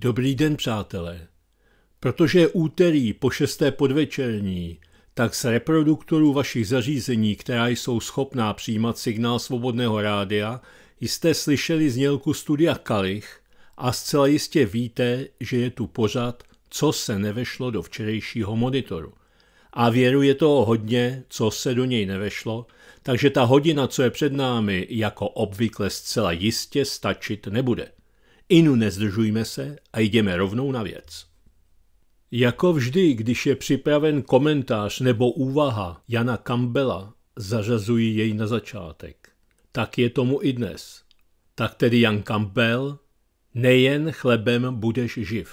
Dobrý den, přátelé. Protože je úterý po šesté podvečerní, tak z reproduktorů vašich zařízení, která jsou schopná přijímat signál svobodného rádia, jste slyšeli znělku studia Kalich a zcela jistě víte, že je tu pořad, co se nevešlo do včerejšího monitoru. A věru je toho hodně, co se do něj nevešlo, takže ta hodina, co je před námi, jako obvykle zcela jistě stačit nebude. Inu nezdržujme se a jdeme rovnou na věc. Jako vždy, když je připraven komentář nebo úvaha Jana Campbella, zařazuji jej na začátek. Tak je tomu i dnes. Tak tedy Jan Campbell, nejen chlebem budeš živ.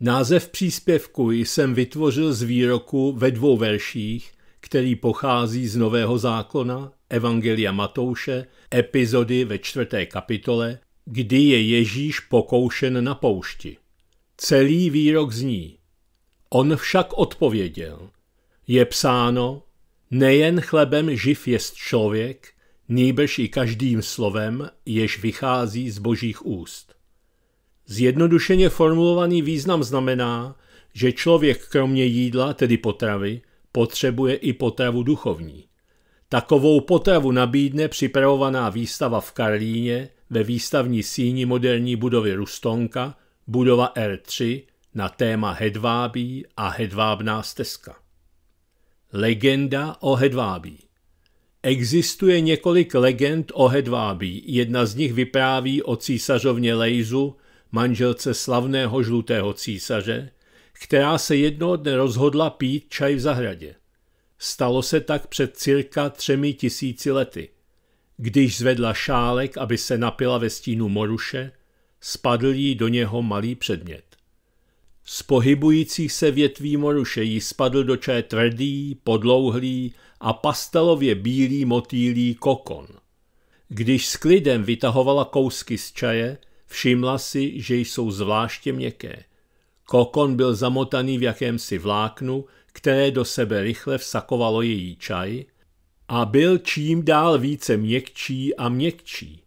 Název příspěvku jsem vytvořil z výroku ve dvou verších, který pochází z Nového zákona, Evangelia Matouše, epizody ve čtvrté kapitole kdy je Ježíš pokoušen na poušti. Celý výrok zní. On však odpověděl. Je psáno, nejen chlebem živ jest člověk, nýbrž i každým slovem, jež vychází z božích úst. Zjednodušeně formulovaný význam znamená, že člověk kromě jídla, tedy potravy, potřebuje i potravu duchovní. Takovou potravu nabídne připravovaná výstava v Karlíně, ve výstavní síni moderní budovy Rustonka budova R3 na téma hedvábí a hedvábná stezka. Legenda o hedvábí Existuje několik legend o hedvábí, jedna z nich vypráví o císařovně Lejzu, manželce slavného žlutého císaře, která se jednoho dne rozhodla pít čaj v zahradě. Stalo se tak před cirka třemi tisíci lety – když zvedla šálek, aby se napila ve stínu moruše, spadl jí do něho malý předmět. Z pohybujících se větví moruše jí spadl do čaje tvrdý, podlouhlý a pastelově bílý motýlí kokon. Když s klidem vytahovala kousky z čaje, všimla si, že jsou zvláště měkké. Kokon byl zamotaný v jakémsi vláknu, které do sebe rychle vsakovalo její čaj – a byl čím dál více měkčí a měkčí.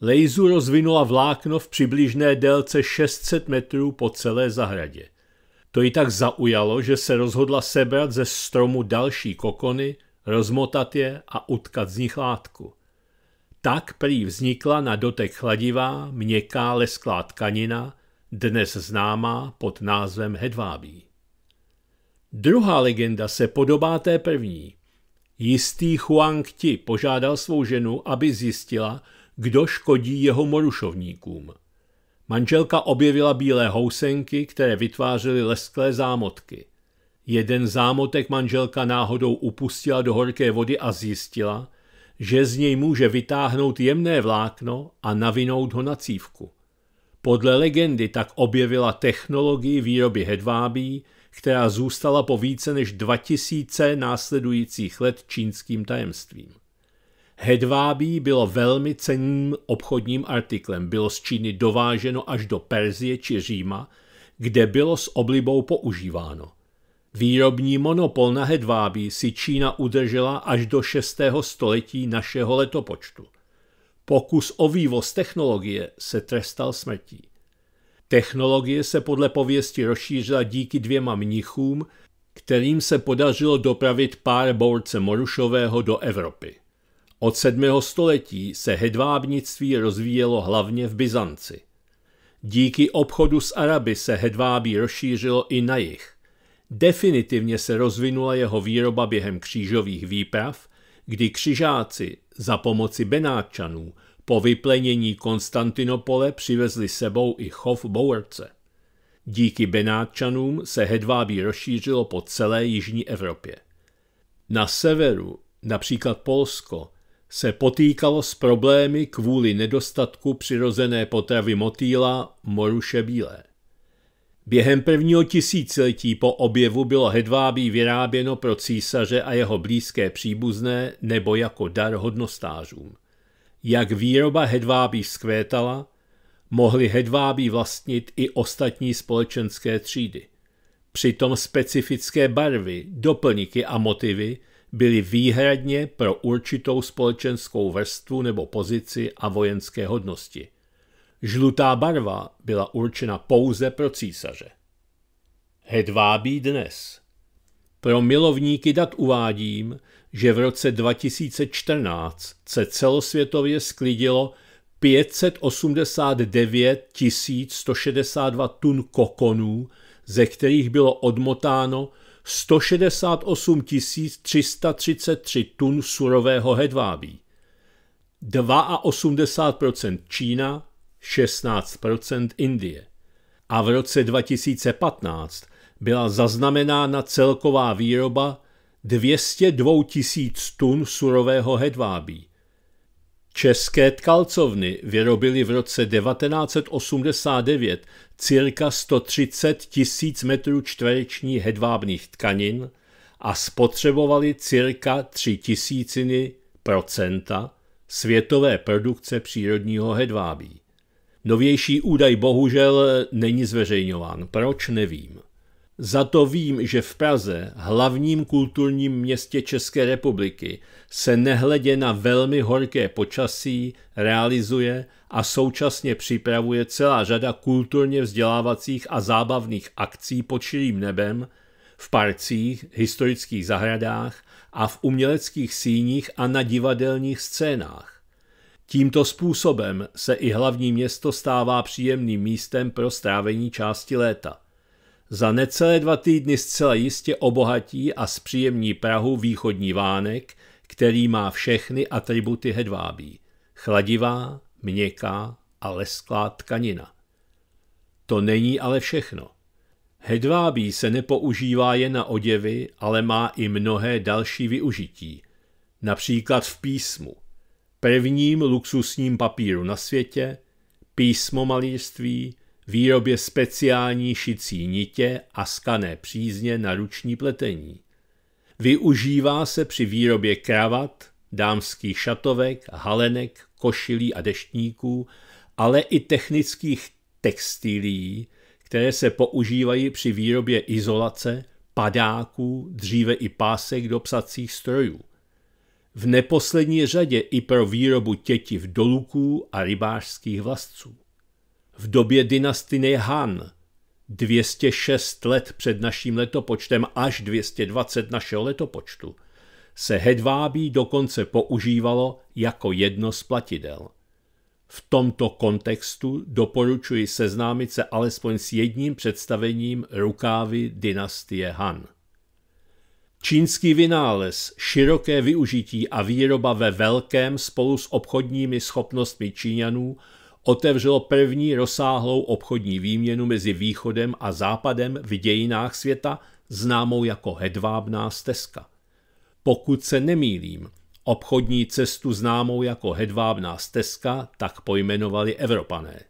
Lejzu rozvinula vlákno v přibližné délce 600 metrů po celé zahradě. To ji tak zaujalo, že se rozhodla sebrat ze stromu další kokony, rozmotat je a utkat z nich látku. Tak prý vznikla na dotek chladivá, měkká lesklá tkanina, dnes známá pod názvem hedvábí. Druhá legenda se podobá té první, Jistý Huang Ti požádal svou ženu, aby zjistila, kdo škodí jeho morušovníkům. Manželka objevila bílé housenky, které vytvářely lesklé zámotky. Jeden zámotek manželka náhodou upustila do horké vody a zjistila, že z něj může vytáhnout jemné vlákno a navinout ho na cívku. Podle legendy tak objevila technologii výroby hedvábí, která zůstala po více než 2000 následujících let čínským tajemstvím. Hedvábí bylo velmi cenným obchodním artiklem, bylo z Číny dováženo až do Perzie či Říma, kde bylo s oblibou používáno. Výrobní monopol na hedvábí si Čína udržela až do 6. století našeho letopočtu. Pokus o vývoz technologie se trestal smrtí. Technologie se podle pověsti rozšířila díky dvěma mnichům, kterým se podařilo dopravit pár borce morušového do Evropy. Od 7. století se hedvábnictví rozvíjelo hlavně v Byzanci. Díky obchodu s Araby se hedvábí rozšířilo i na jih. Definitivně se rozvinula jeho výroba během křížových výprav, kdy křižáci za pomoci Benáčanů po vyplenění Konstantinopole přivezli sebou i chov bouerce. Díky Benátčanům se hedvábí rozšířilo po celé jižní Evropě. Na severu, například Polsko, se potýkalo s problémy kvůli nedostatku přirozené potravy motýla moruše bílé. Během prvního tisíciletí po objevu bylo hedvábí vyráběno pro císaře a jeho blízké příbuzné nebo jako dar hodnostářům. Jak výroba hedvábí vzkvétala, mohli hedvábí vlastnit i ostatní společenské třídy. Přitom specifické barvy, doplňky a motivy byly výhradně pro určitou společenskou vrstvu nebo pozici a vojenské hodnosti. Žlutá barva byla určena pouze pro císaře. Hedvábí dnes. Pro milovníky dat uvádím, že v roce 2014 se celosvětově sklidilo 589 162 tun kokonů, ze kterých bylo odmotáno 168 333 tun surového hedvábí. 82% Čína, 16% Indie. A v roce 2015 byla zaznamenána celková výroba 202 tisíc tun surového hedvábí. České tkalcovny vyrobily v roce 1989 cirka 130 tisíc metrů čtvereční hedvábných tkanin a spotřebovaly cirka 3 tisíciny procenta světové produkce přírodního hedvábí. Novější údaj bohužel není zveřejňován. Proč nevím. Za to vím, že v Praze, hlavním kulturním městě České republiky, se nehledě na velmi horké počasí realizuje a současně připravuje celá řada kulturně vzdělávacích a zábavných akcí pod širým nebem, v parcích, historických zahradách a v uměleckých síních a na divadelních scénách. Tímto způsobem se i hlavní město stává příjemným místem pro strávení části léta. Za necelé dva týdny zcela jistě obohatí a zpříjemní Prahu východní vánek, který má všechny atributy hedvábí. Chladivá, měkká a lesklá tkanina. To není ale všechno. Hedvábí se nepoužívá jen na oděvy, ale má i mnohé další využití. Například v písmu. Prvním luxusním papíru na světě, písmo malířství, výrobě speciální šicí nitě a skané přízně na ruční pletení. Využívá se při výrobě kravat, dámských šatovek, halenek, košilí a deštníků, ale i technických textilií, které se používají při výrobě izolace, padáků, dříve i pásek do psacích strojů. V neposlední řadě i pro výrobu tětiv doluků a rybářských vlastců v době dynastie Han, 206 let před naším letopočtem až 220 našeho letopočtu, se hedvábí dokonce používalo jako jedno z platidel. V tomto kontextu doporučuji seznámit se alespoň s jedním představením rukávy dynastie Han. Čínský vynález, široké využití a výroba ve velkém spolu s obchodními schopnostmi Číňanů otevřelo první rozsáhlou obchodní výměnu mezi východem a západem v dějinách světa, známou jako hedvábná stezka. Pokud se nemýlím, obchodní cestu známou jako hedvábná stezka tak pojmenovali Evropané.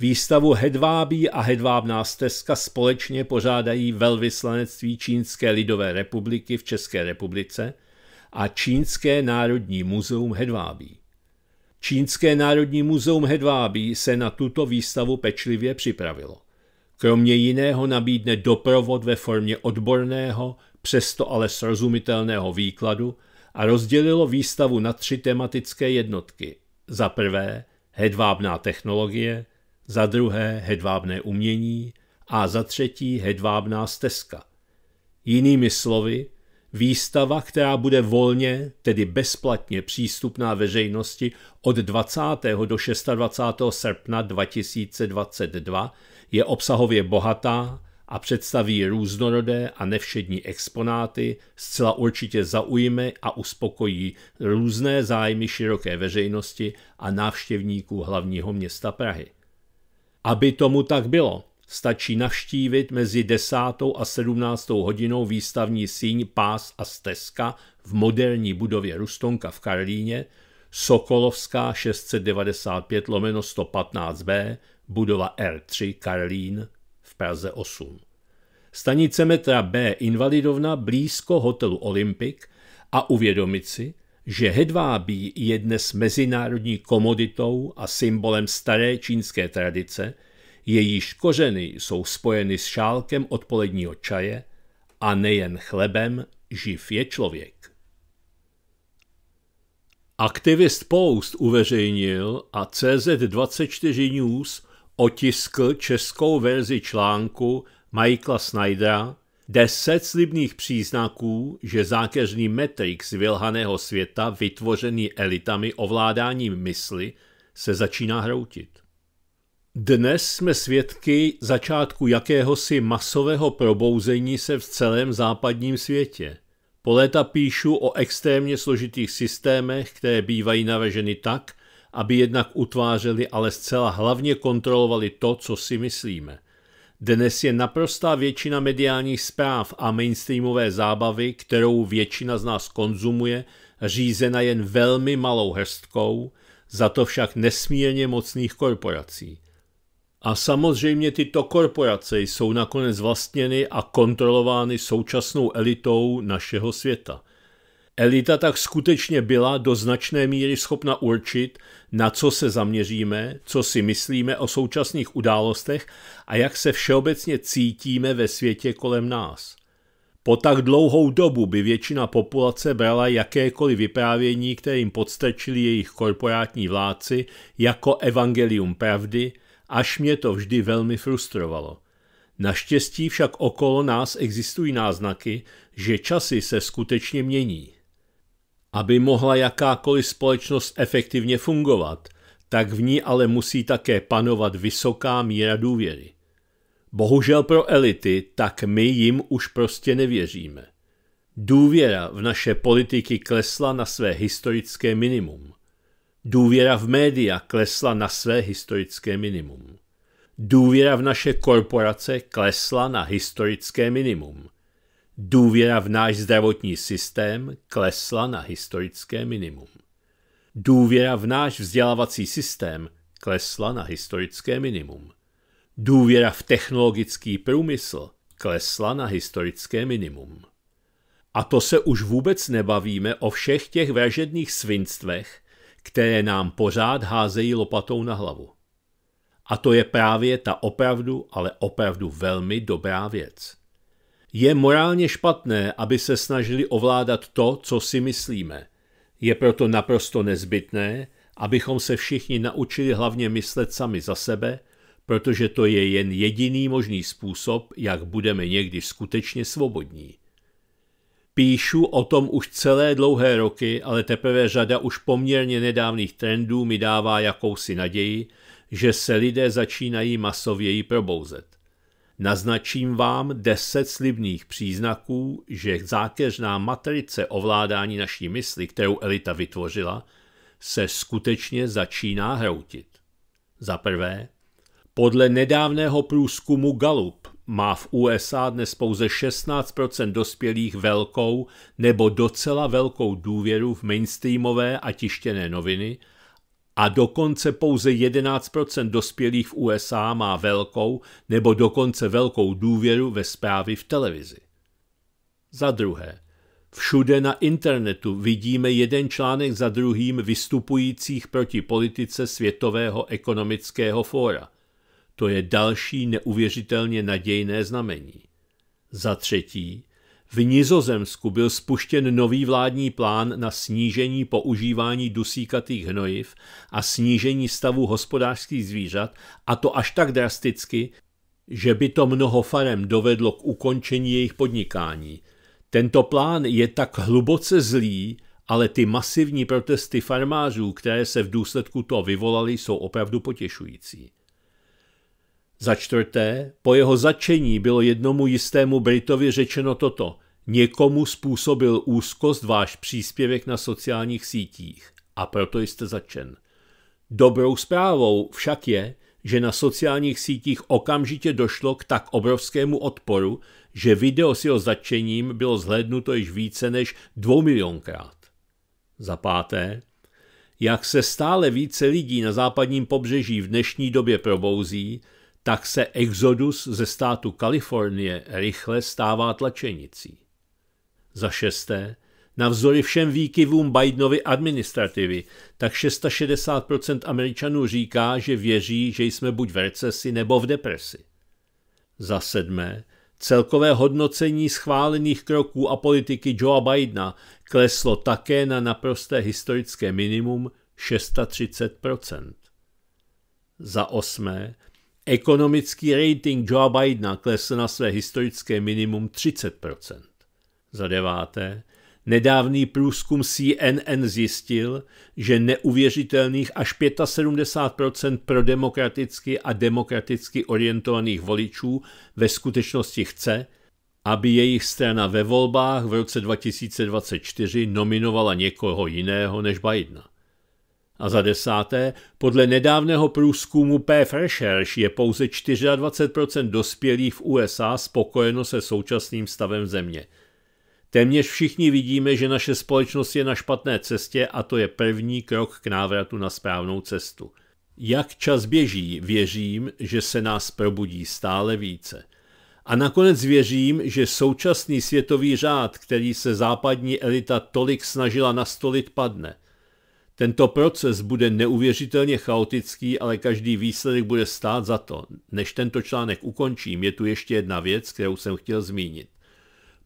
Výstavu Hedvábí a Hedvábná stezka společně pořádají velvyslanectví Čínské lidové republiky v České republice a Čínské národní muzeum Hedvábí. Čínské národní muzeum Hedvábí se na tuto výstavu pečlivě připravilo. Kromě jiného nabídne doprovod ve formě odborného, přesto ale srozumitelného výkladu a rozdělilo výstavu na tři tematické jednotky. Za prvé hedvábná technologie, za druhé hedvábné umění a za třetí hedvábná stezka. Jinými slovy, Výstava, která bude volně, tedy bezplatně přístupná veřejnosti od 20. do 26. srpna 2022, je obsahově bohatá a představí různorodé a nevšední exponáty, zcela určitě zaujme a uspokojí různé zájmy široké veřejnosti a návštěvníků hlavního města Prahy. Aby tomu tak bylo, stačí navštívit mezi 10. a 17. hodinou výstavní síň Pás a Stezka v moderní budově Rustonka v Karlíně, Sokolovská 695 lomeno 115b, budova R3 Karlín v Praze 8. Stanice metra B Invalidovna blízko hotelu Olympik a uvědomit si, že hedvábí je dnes mezinárodní komoditou a symbolem staré čínské tradice – jejíž kořeny jsou spojeny s šálkem odpoledního čaje a nejen chlebem živ je člověk. Aktivist Post uveřejnil a CZ24 News otiskl českou verzi článku Michaela Snydera Deset slibných příznaků, že zákeřný matrix vylhaného světa vytvořený elitami ovládáním mysli se začíná hroutit. Dnes jsme svědky začátku jakéhosi masového probouzení se v celém západním světě. Po léta píšu o extrémně složitých systémech, které bývají navrženy tak, aby jednak utvářeli, ale zcela hlavně kontrolovali to, co si myslíme. Dnes je naprostá většina mediálních zpráv a mainstreamové zábavy, kterou většina z nás konzumuje, řízena jen velmi malou hrstkou, za to však nesmírně mocných korporací – a samozřejmě tyto korporace jsou nakonec vlastněny a kontrolovány současnou elitou našeho světa. Elita tak skutečně byla do značné míry schopna určit, na co se zaměříme, co si myslíme o současných událostech a jak se všeobecně cítíme ve světě kolem nás. Po tak dlouhou dobu by většina populace brala jakékoliv vyprávění, kterým podstrčili jejich korporátní vládci, jako evangelium pravdy – až mě to vždy velmi frustrovalo. Naštěstí však okolo nás existují náznaky, že časy se skutečně mění. Aby mohla jakákoliv společnost efektivně fungovat, tak v ní ale musí také panovat vysoká míra důvěry. Bohužel pro elity, tak my jim už prostě nevěříme. Důvěra v naše politiky klesla na své historické minimum. Důvěra v média klesla na své historické minimum. Důvěra v naše korporace klesla na historické minimum. Důvěra v náš zdravotní systém klesla na historické minimum. Důvěra v náš vzdělávací systém klesla na historické minimum. Důvěra v technologický průmysl klesla na historické minimum. A to se už vůbec nebavíme o všech těch vražedných svinstvech, které nám pořád házejí lopatou na hlavu. A to je právě ta opravdu, ale opravdu velmi dobrá věc. Je morálně špatné, aby se snažili ovládat to, co si myslíme. Je proto naprosto nezbytné, abychom se všichni naučili hlavně myslet sami za sebe, protože to je jen jediný možný způsob, jak budeme někdy skutečně svobodní. Píšu o tom už celé dlouhé roky, ale teprve řada už poměrně nedávných trendů mi dává jakousi naději, že se lidé začínají masověji probouzet. Naznačím vám deset slibných příznaků, že zákeřná matrice ovládání naší mysli, kterou elita vytvořila, se skutečně začíná hroutit. Za prvé, podle nedávného průzkumu Gallup má v USA dnes pouze 16 dospělých velkou nebo docela velkou důvěru v mainstreamové a tištěné noviny a dokonce pouze 11 dospělých v USA má velkou nebo dokonce velkou důvěru ve zprávy v televizi. Za druhé, všude na internetu vidíme jeden článek za druhým vystupujících proti politice Světového ekonomického fóra – to je další neuvěřitelně nadějné znamení. Za třetí, v Nizozemsku byl spuštěn nový vládní plán na snížení používání dusíkatých hnojiv a snížení stavu hospodářských zvířat, a to až tak drasticky, že by to mnoho farem dovedlo k ukončení jejich podnikání. Tento plán je tak hluboce zlý, ale ty masivní protesty farmářů, které se v důsledku toho vyvolaly, jsou opravdu potěšující. Za čtvrté, po jeho začení bylo jednomu jistému Britovi řečeno toto. Někomu způsobil úzkost váš příspěvek na sociálních sítích a proto jste začen. Dobrou zprávou však je, že na sociálních sítích okamžitě došlo k tak obrovskému odporu, že video s jeho začením bylo zhlédnuto již více než dvou milionkrát. Za páté, jak se stále více lidí na západním pobřeží v dnešní době probouzí, tak se exodus ze státu Kalifornie rychle stává tlačenicí. Za šesté, navzdory všem výkyvům Bidenovy administrativy, tak 660% Američanů říká, že věří, že jsme buď v recesi nebo v depresi. Za sedmé, celkové hodnocení schválených kroků a politiky Joea Bidena kleslo také na naprosté historické minimum 630%. Za osmé, Ekonomický rating Joe Bidena klesl na své historické minimum 30%. Za deváté, nedávný průzkum CNN zjistil, že neuvěřitelných až 75% prodemokraticky a demokraticky orientovaných voličů ve skutečnosti chce, aby jejich strana ve volbách v roce 2024 nominovala někoho jiného než Bidena. A za desáté, podle nedávného průzkumu PF Research je pouze 24% dospělých v USA spokojeno se současným stavem země. Téměř všichni vidíme, že naše společnost je na špatné cestě a to je první krok k návratu na správnou cestu. Jak čas běží, věřím, že se nás probudí stále více. A nakonec věřím, že současný světový řád, který se západní elita tolik snažila nastolit, padne – tento proces bude neuvěřitelně chaotický, ale každý výsledek bude stát za to. Než tento článek ukončím, je tu ještě jedna věc, kterou jsem chtěl zmínit.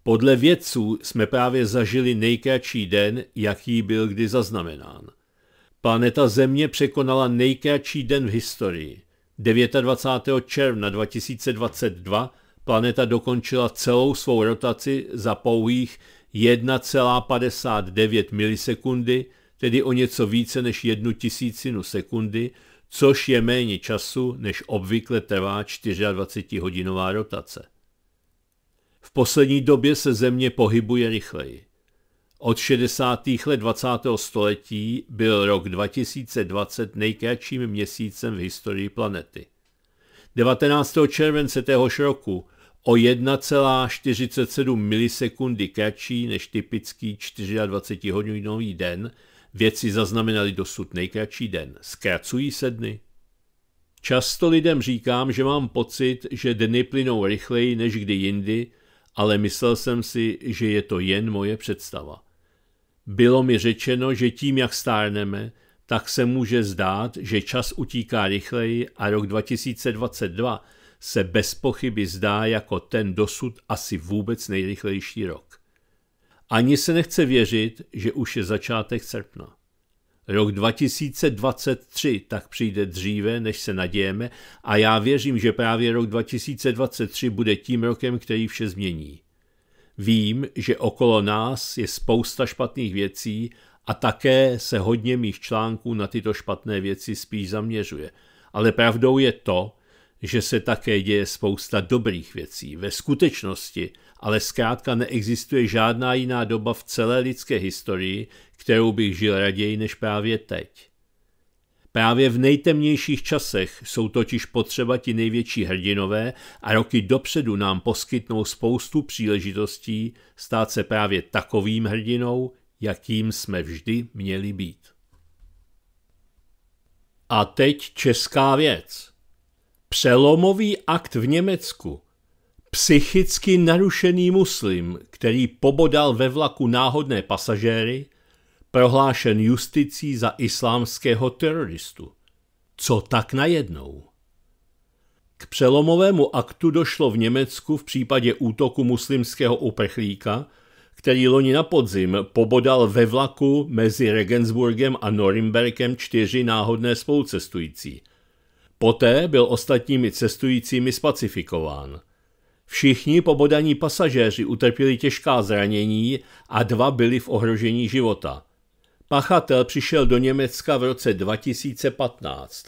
Podle vědců jsme právě zažili nejkratší den, jaký byl kdy zaznamenán. Planeta Země překonala nejkratší den v historii. 29. června 2022 planeta dokončila celou svou rotaci za pouhých 1,59 milisekundy – tedy o něco více než jednu tisícinu sekundy, což je méně času, než obvykle trvá 24-hodinová rotace. V poslední době se Země pohybuje rychleji. Od 60. let 20. století byl rok 2020 nejkratším měsícem v historii planety. 19. července téhož roku o 1,47 milisekundy kratší než typický 24-hodinový den – Věci zaznamenali dosud nejkratší den. Zkracují se dny? Často lidem říkám, že mám pocit, že dny plynou rychleji než kdy jindy, ale myslel jsem si, že je to jen moje představa. Bylo mi řečeno, že tím, jak stárneme, tak se může zdát, že čas utíká rychleji a rok 2022 se bez pochyby zdá jako ten dosud asi vůbec nejrychlejší rok. Ani se nechce věřit, že už je začátek srpna. Rok 2023 tak přijde dříve, než se nadějeme a já věřím, že právě rok 2023 bude tím rokem, který vše změní. Vím, že okolo nás je spousta špatných věcí a také se hodně mých článků na tyto špatné věci spíš zaměřuje. Ale pravdou je to, že se také děje spousta dobrých věcí. Ve skutečnosti ale zkrátka neexistuje žádná jiná doba v celé lidské historii, kterou bych žil raději než právě teď. Právě v nejtemnějších časech jsou totiž potřeba ti největší hrdinové a roky dopředu nám poskytnou spoustu příležitostí stát se právě takovým hrdinou, jakým jsme vždy měli být. A teď česká věc. Přelomový akt v Německu. Psychicky narušený muslim, který pobodal ve vlaku náhodné pasažéry, prohlášen justicí za islámského teroristu. Co tak najednou? K přelomovému aktu došlo v Německu v případě útoku muslimského uprchlíka, který loni na podzim pobodal ve vlaku mezi Regensburgem a Norimberkem čtyři náhodné spolucestující – Poté byl ostatními cestujícími spacifikován. Všichni pobodaní pasažéři utrpěli těžká zranění a dva byli v ohrožení života. Pachatel přišel do Německa v roce 2015.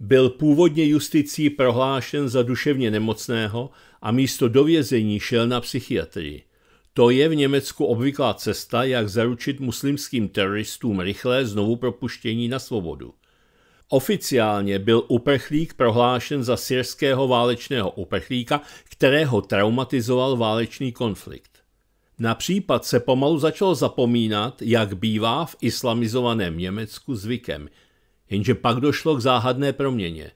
Byl původně justicí prohlášen za duševně nemocného a místo dovězení šel na psychiatrii. To je v Německu obvyklá cesta, jak zaručit muslimským teroristům rychlé znovu propuštění na svobodu. Oficiálně byl uprchlík prohlášen za syrského válečného uprchlíka, kterého traumatizoval válečný konflikt. Na případ se pomalu začal zapomínat, jak bývá v islamizovaném Německu zvykem, jenže pak došlo k záhadné proměně.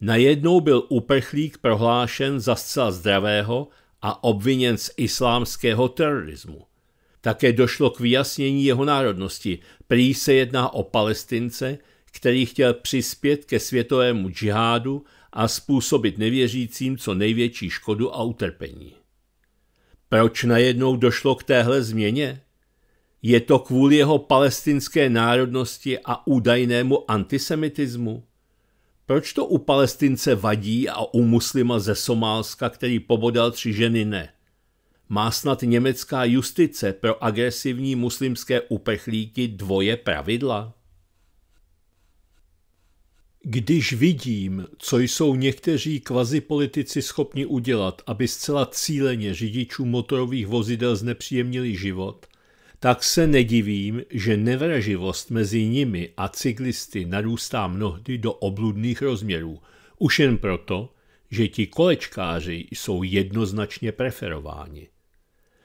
Najednou byl uprchlík prohlášen za zcela zdravého a obviněn z islámského terorismu. Také došlo k vyjasnění jeho národnosti, prý se jedná o palestince, který chtěl přispět ke světovému džihádu a způsobit nevěřícím co největší škodu a utrpení. Proč najednou došlo k téhle změně? Je to kvůli jeho palestinské národnosti a údajnému antisemitismu? Proč to u palestince vadí a u muslima ze Somálska, který pobodal tři ženy, ne? Má snad německá justice pro agresivní muslimské uprchlíky dvoje pravidla? Když vidím, co jsou někteří kvazipolitici schopni udělat, aby zcela cíleně řidičům motorových vozidel znepříjemnili život, tak se nedivím, že nevraživost mezi nimi a cyklisty narůstá mnohdy do obludných rozměrů. Už jen proto, že ti kolečkáři jsou jednoznačně preferováni.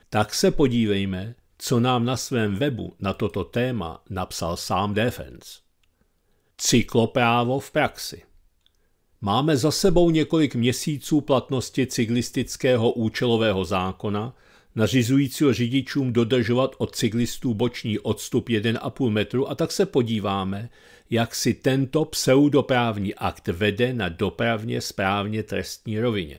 Tak se podívejme, co nám na svém webu na toto téma napsal sám Defense. Cykloprávo v praxi. Máme za sebou několik měsíců platnosti cyklistického účelového zákona, nařizujícího řidičům dodržovat od cyklistů boční odstup 1,5 metru a tak se podíváme, jak si tento pseudoprávní akt vede na dopravně správně trestní rovině.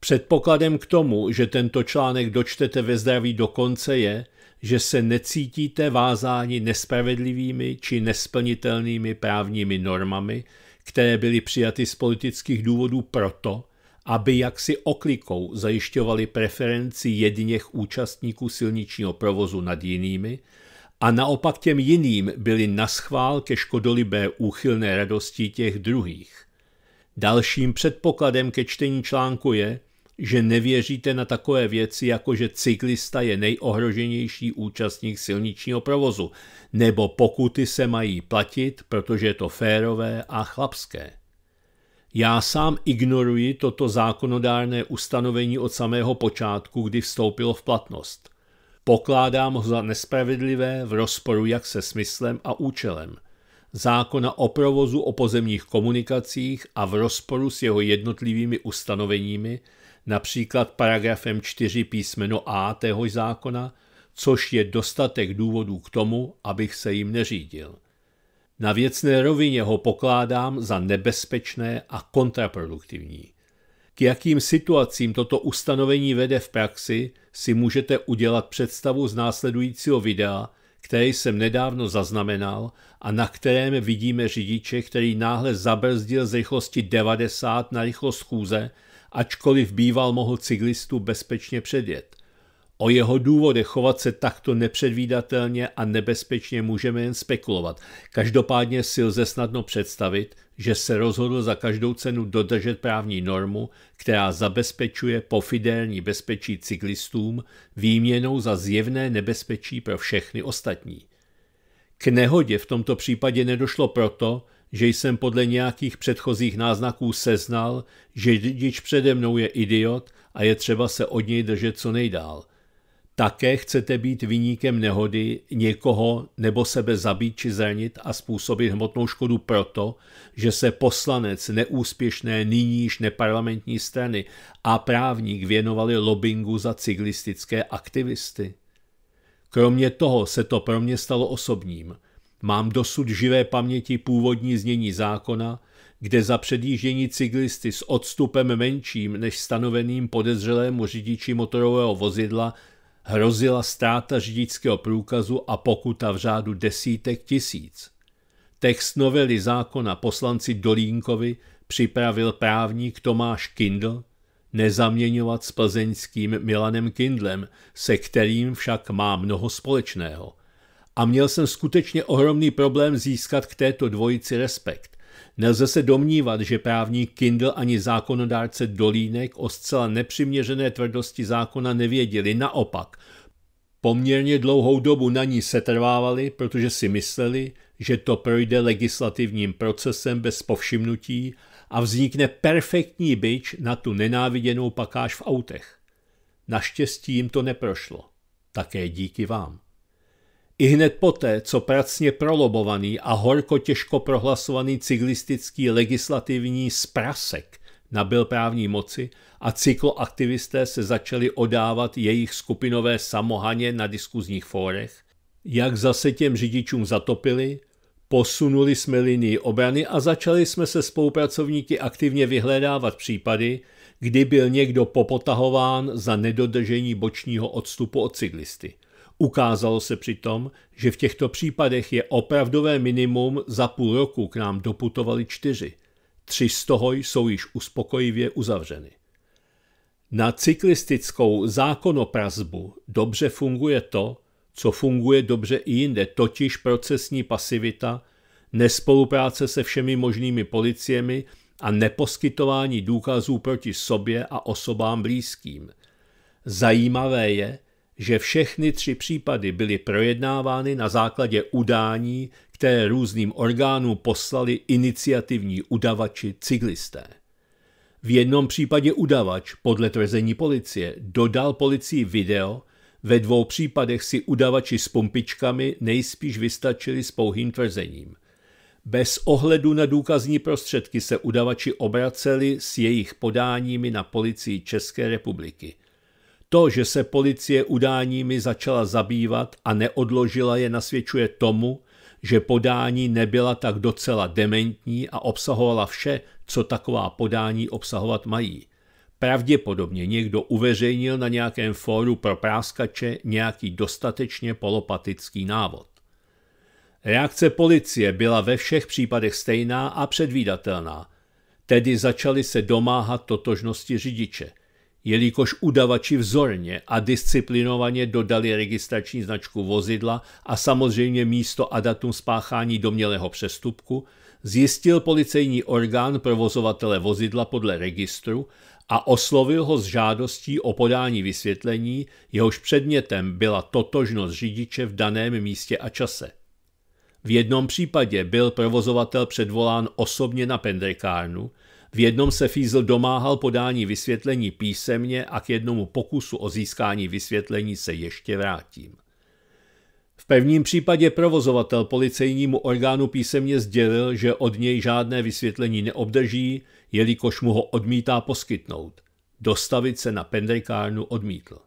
Předpokladem k tomu, že tento článek dočtete ve zdraví do konce je, že se necítíte vázáni nespravedlivými či nesplnitelnými právními normami, které byly přijaty z politických důvodů proto, aby jaksi oklikou zajišťovali preferenci jedněch účastníků silničního provozu nad jinými a naopak těm jiným byly naschvál ke škodolibé úchylné radosti těch druhých. Dalším předpokladem ke čtení článku je, že nevěříte na takové věci, jako že cyklista je nejohroženější účastník silničního provozu, nebo pokuty se mají platit, protože je to férové a chlapské. Já sám ignoruji toto zákonodárné ustanovení od samého počátku, kdy vstoupilo v platnost. Pokládám ho za nespravedlivé v rozporu jak se smyslem a účelem – zákona o provozu o pozemních komunikacích a v rozporu s jeho jednotlivými ustanoveními, například paragrafem 4 písmeno A téhož zákona, což je dostatek důvodů k tomu, abych se jim neřídil. Na věcné rovině ho pokládám za nebezpečné a kontraproduktivní. K jakým situacím toto ustanovení vede v praxi, si můžete udělat představu z následujícího videa, které jsem nedávno zaznamenal a na kterém vidíme řidiče, který náhle zabrzdil z rychlosti 90 na rychlost chůze ačkoliv býval mohl cyklistu bezpečně předjet. O jeho důvodech chovat se takto nepředvídatelně a nebezpečně můžeme jen spekulovat. Každopádně si lze snadno představit, že se rozhodl za každou cenu dodržet právní normu, která zabezpečuje pofidelní bezpečí cyklistům výměnou za zjevné nebezpečí pro všechny ostatní. K nehodě v tomto případě nedošlo proto, že jsem podle nějakých předchozích náznaků seznal, že dědič přede mnou je idiot a je třeba se od něj držet co nejdál. Také chcete být vyníkem nehody, někoho nebo sebe zabít či zranit a způsobit hmotnou škodu proto, že se poslanec neúspěšné nyníž neparlamentní strany a právník věnovali lobingu za cyklistické aktivisty. Kromě toho se to pro mě stalo osobním – Mám dosud živé paměti původní znění zákona, kde za předjíždění cyklisty s odstupem menším než stanoveným podezřelému řidiči motorového vozidla hrozila ztráta řidičského průkazu a pokuta v řádu desítek tisíc. Text novely zákona poslanci Dolínkovi připravil právník Tomáš Kindl, nezaměňovat s plzeňským Milanem Kindlem, se kterým však má mnoho společného – a měl jsem skutečně ohromný problém získat k této dvojici respekt. Nelze se domnívat, že právní Kindle ani zákonodárce Dolínek o zcela nepřiměřené tvrdosti zákona nevěděli, naopak. Poměrně dlouhou dobu na ní setrvávali, protože si mysleli, že to projde legislativním procesem bez povšimnutí a vznikne perfektní byč na tu nenáviděnou pakáž v autech. Naštěstí jim to neprošlo. Také díky vám. I hned poté, co pracně prolobovaný a horko těžko prohlasovaný cyklistický legislativní sprasek nabil právní moci a cykloaktivisté se začali odávat jejich skupinové samohaně na diskuzních fórech, jak zase těm řidičům zatopili, posunuli jsme linii obrany a začali jsme se spolupracovníky aktivně vyhledávat případy, kdy byl někdo popotahován za nedodržení bočního odstupu od cyklisty – Ukázalo se přitom, že v těchto případech je opravdové minimum za půl roku k nám doputovali čtyři. Tři z toho jsou již uspokojivě uzavřeny. Na cyklistickou zákonoprazbu dobře funguje to, co funguje dobře i jinde, totiž procesní pasivita, nespolupráce se všemi možnými policiemi a neposkytování důkazů proti sobě a osobám blízkým. Zajímavé je, že všechny tři případy byly projednávány na základě udání, které různým orgánům poslali iniciativní udavači cyklisté. V jednom případě udavač, podle tvrzení policie, dodal policii video, ve dvou případech si udavači s pumpičkami nejspíš vystačili s pouhým tvrzením. Bez ohledu na důkazní prostředky se udavači obraceli s jejich podáními na policii České republiky. To, že se policie udáními začala zabývat a neodložila je, nasvědčuje tomu, že podání nebyla tak docela dementní a obsahovala vše, co taková podání obsahovat mají. Pravděpodobně někdo uveřejnil na nějakém fóru pro práskače nějaký dostatečně polopatický návod. Reakce policie byla ve všech případech stejná a předvídatelná, tedy začali se domáhat totožnosti řidiče – jelikož udavači vzorně a disciplinovaně dodali registrační značku vozidla a samozřejmě místo a datum spáchání domělého přestupku, zjistil policejní orgán provozovatele vozidla podle registru a oslovil ho s žádostí o podání vysvětlení, jehož předmětem byla totožnost řidiče v daném místě a čase. V jednom případě byl provozovatel předvolán osobně na pendrekárnu, v jednom se Fízl domáhal podání vysvětlení písemně a k jednomu pokusu o získání vysvětlení se ještě vrátím. V pevním případě provozovatel policejnímu orgánu písemně sdělil, že od něj žádné vysvětlení neobdrží, jelikož mu ho odmítá poskytnout. Dostavit se na pendrikárnu odmítl.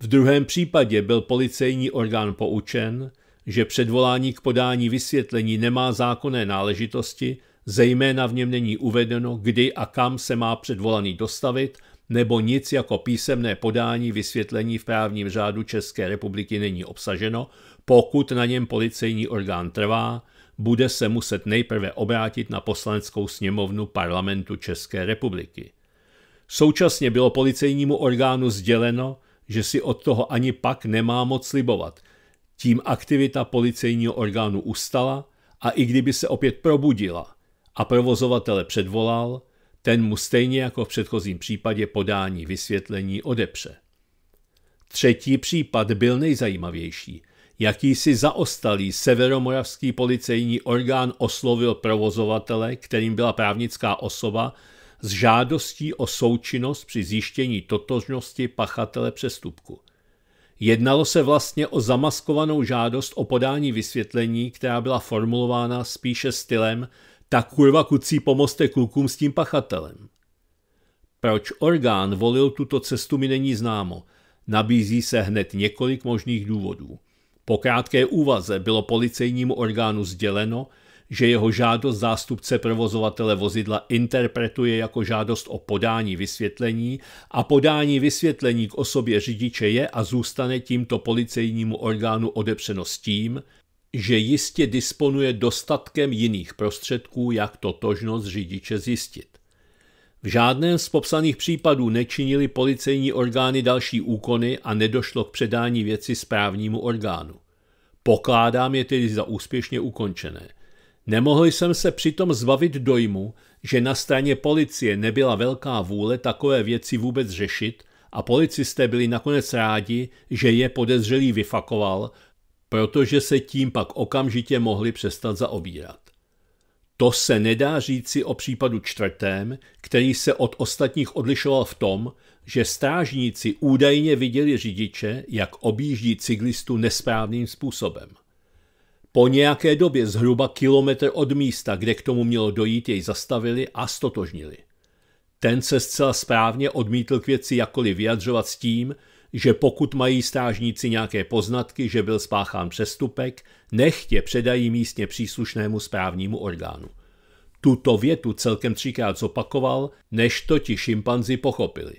V druhém případě byl policejní orgán poučen, že předvolání k podání vysvětlení nemá zákonné náležitosti zejména v něm není uvedeno, kdy a kam se má předvolaný dostavit, nebo nic jako písemné podání vysvětlení v právním řádu České republiky není obsaženo, pokud na něm policejní orgán trvá, bude se muset nejprve obrátit na poslaneckou sněmovnu parlamentu České republiky. Současně bylo policejnímu orgánu sděleno, že si od toho ani pak nemá moc slibovat. Tím aktivita policejního orgánu ustala a i kdyby se opět probudila, a provozovatele předvolal, ten mu stejně jako v předchozím případě podání vysvětlení odepře. Třetí případ byl nejzajímavější. Jakýsi zaostalý severomoravský policejní orgán oslovil provozovatele, kterým byla právnická osoba, s žádostí o součinnost při zjištění totožnosti pachatele přestupku. Jednalo se vlastně o zamaskovanou žádost o podání vysvětlení, která byla formulována spíše stylem, tak kurva kucí pomozte klukům s tím pachatelem. Proč orgán volil tuto cestu mi není známo. Nabízí se hned několik možných důvodů. Po krátké úvaze bylo policejnímu orgánu sděleno, že jeho žádost zástupce provozovatele vozidla interpretuje jako žádost o podání vysvětlení a podání vysvětlení k osobě řidiče je a zůstane tímto policejnímu orgánu odepřeno s tím, že jistě disponuje dostatkem jiných prostředků, jak totožnost řidiče zjistit. V žádném z popsaných případů nečinili policejní orgány další úkony a nedošlo k předání věci správnímu orgánu. Pokládám je tedy za úspěšně ukončené. Nemohl jsem se přitom zbavit dojmu, že na straně policie nebyla velká vůle takové věci vůbec řešit a policisté byli nakonec rádi, že je podezřelý vyfakoval protože se tím pak okamžitě mohli přestat zaobírat. To se nedá říci o případu čtvrtém, který se od ostatních odlišoval v tom, že strážníci údajně viděli řidiče, jak objíždí cyklistu nesprávným způsobem. Po nějaké době zhruba kilometr od místa, kde k tomu mělo dojít, jej zastavili a stotožnili. Ten se zcela správně odmítl k věci jakkoliv vyjadřovat s tím, že pokud mají strážníci nějaké poznatky, že byl spáchán přestupek, nechtě předají místně příslušnému správnímu orgánu. Tuto větu celkem třikrát zopakoval, než to ti šimpanzi pochopili.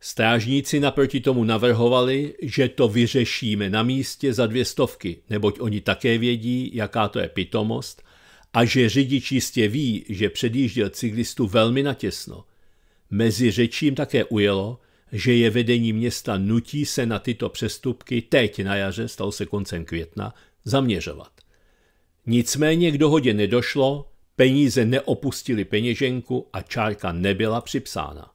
Strážníci naproti tomu navrhovali, že to vyřešíme na místě za dvě stovky, neboť oni také vědí, jaká to je pitomost, a že řidič jistě ví, že předjížděl cyklistu velmi natěsno. Mezi řečím také ujelo, že je vedení města nutí se na tyto přestupky teď na jaře, stalo se koncem května, zaměřovat. Nicméně k dohodě nedošlo, peníze neopustili peněženku a čárka nebyla připsána.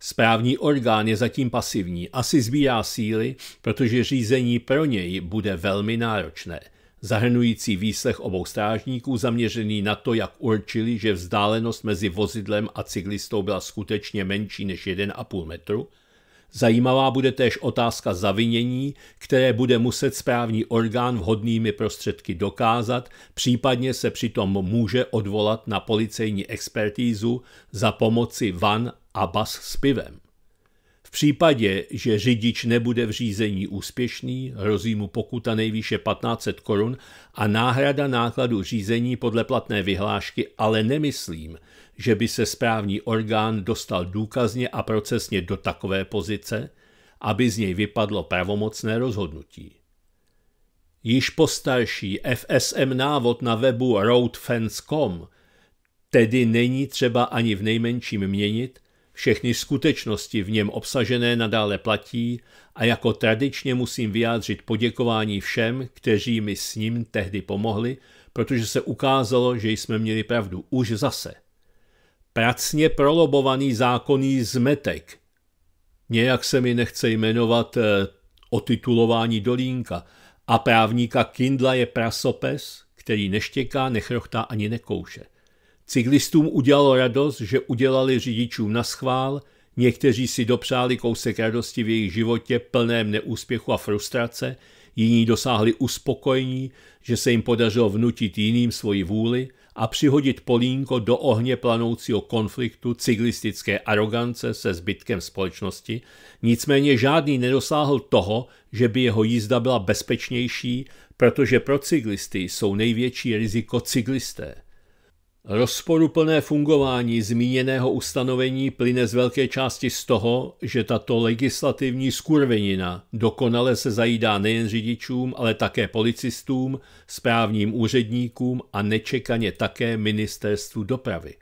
Správní orgán je zatím pasivní, asi zbírá síly, protože řízení pro něj bude velmi náročné – zahrnující výslech obou strážníků zaměřený na to, jak určili, že vzdálenost mezi vozidlem a cyklistou byla skutečně menší než 1,5 metru, Zajímavá bude též otázka zavinění, které bude muset správní orgán vhodnými prostředky dokázat, případně se přitom může odvolat na policejní expertízu za pomoci van a bas s pivem případě, že řidič nebude v řízení úspěšný, hrozí mu pokuta nejvýše 1500 korun a náhrada nákladu řízení podle platné vyhlášky, ale nemyslím, že by se správní orgán dostal důkazně a procesně do takové pozice, aby z něj vypadlo pravomocné rozhodnutí. Již postarší FSM návod na webu roadfence.com tedy není třeba ani v nejmenším měnit, všechny skutečnosti v něm obsažené nadále platí a jako tradičně musím vyjádřit poděkování všem, kteří mi s ním tehdy pomohli, protože se ukázalo, že jsme měli pravdu už zase. Pracně prolobovaný zákonný zmetek. Nějak se mi nechce jmenovat eh, otitulování Dolínka a právníka Kindla je prasopes, který neštěká, nechrochtá ani nekouše – Cyklistům udělalo radost, že udělali řidičům na schvál, někteří si dopřáli kousek radosti v jejich životě plném neúspěchu a frustrace, jiní dosáhli uspokojení, že se jim podařilo vnutit jiným svoji vůli a přihodit polínko do ohně planoucího konfliktu cyklistické arogance se zbytkem společnosti, nicméně žádný nedosáhl toho, že by jeho jízda byla bezpečnější, protože pro cyklisty jsou největší riziko cyklisté – Rozporuplné fungování zmíněného ustanovení plyne z velké části z toho, že tato legislativní skurvenina dokonale se zajídá nejen řidičům, ale také policistům, správním úředníkům a nečekaně také ministerstvu dopravy.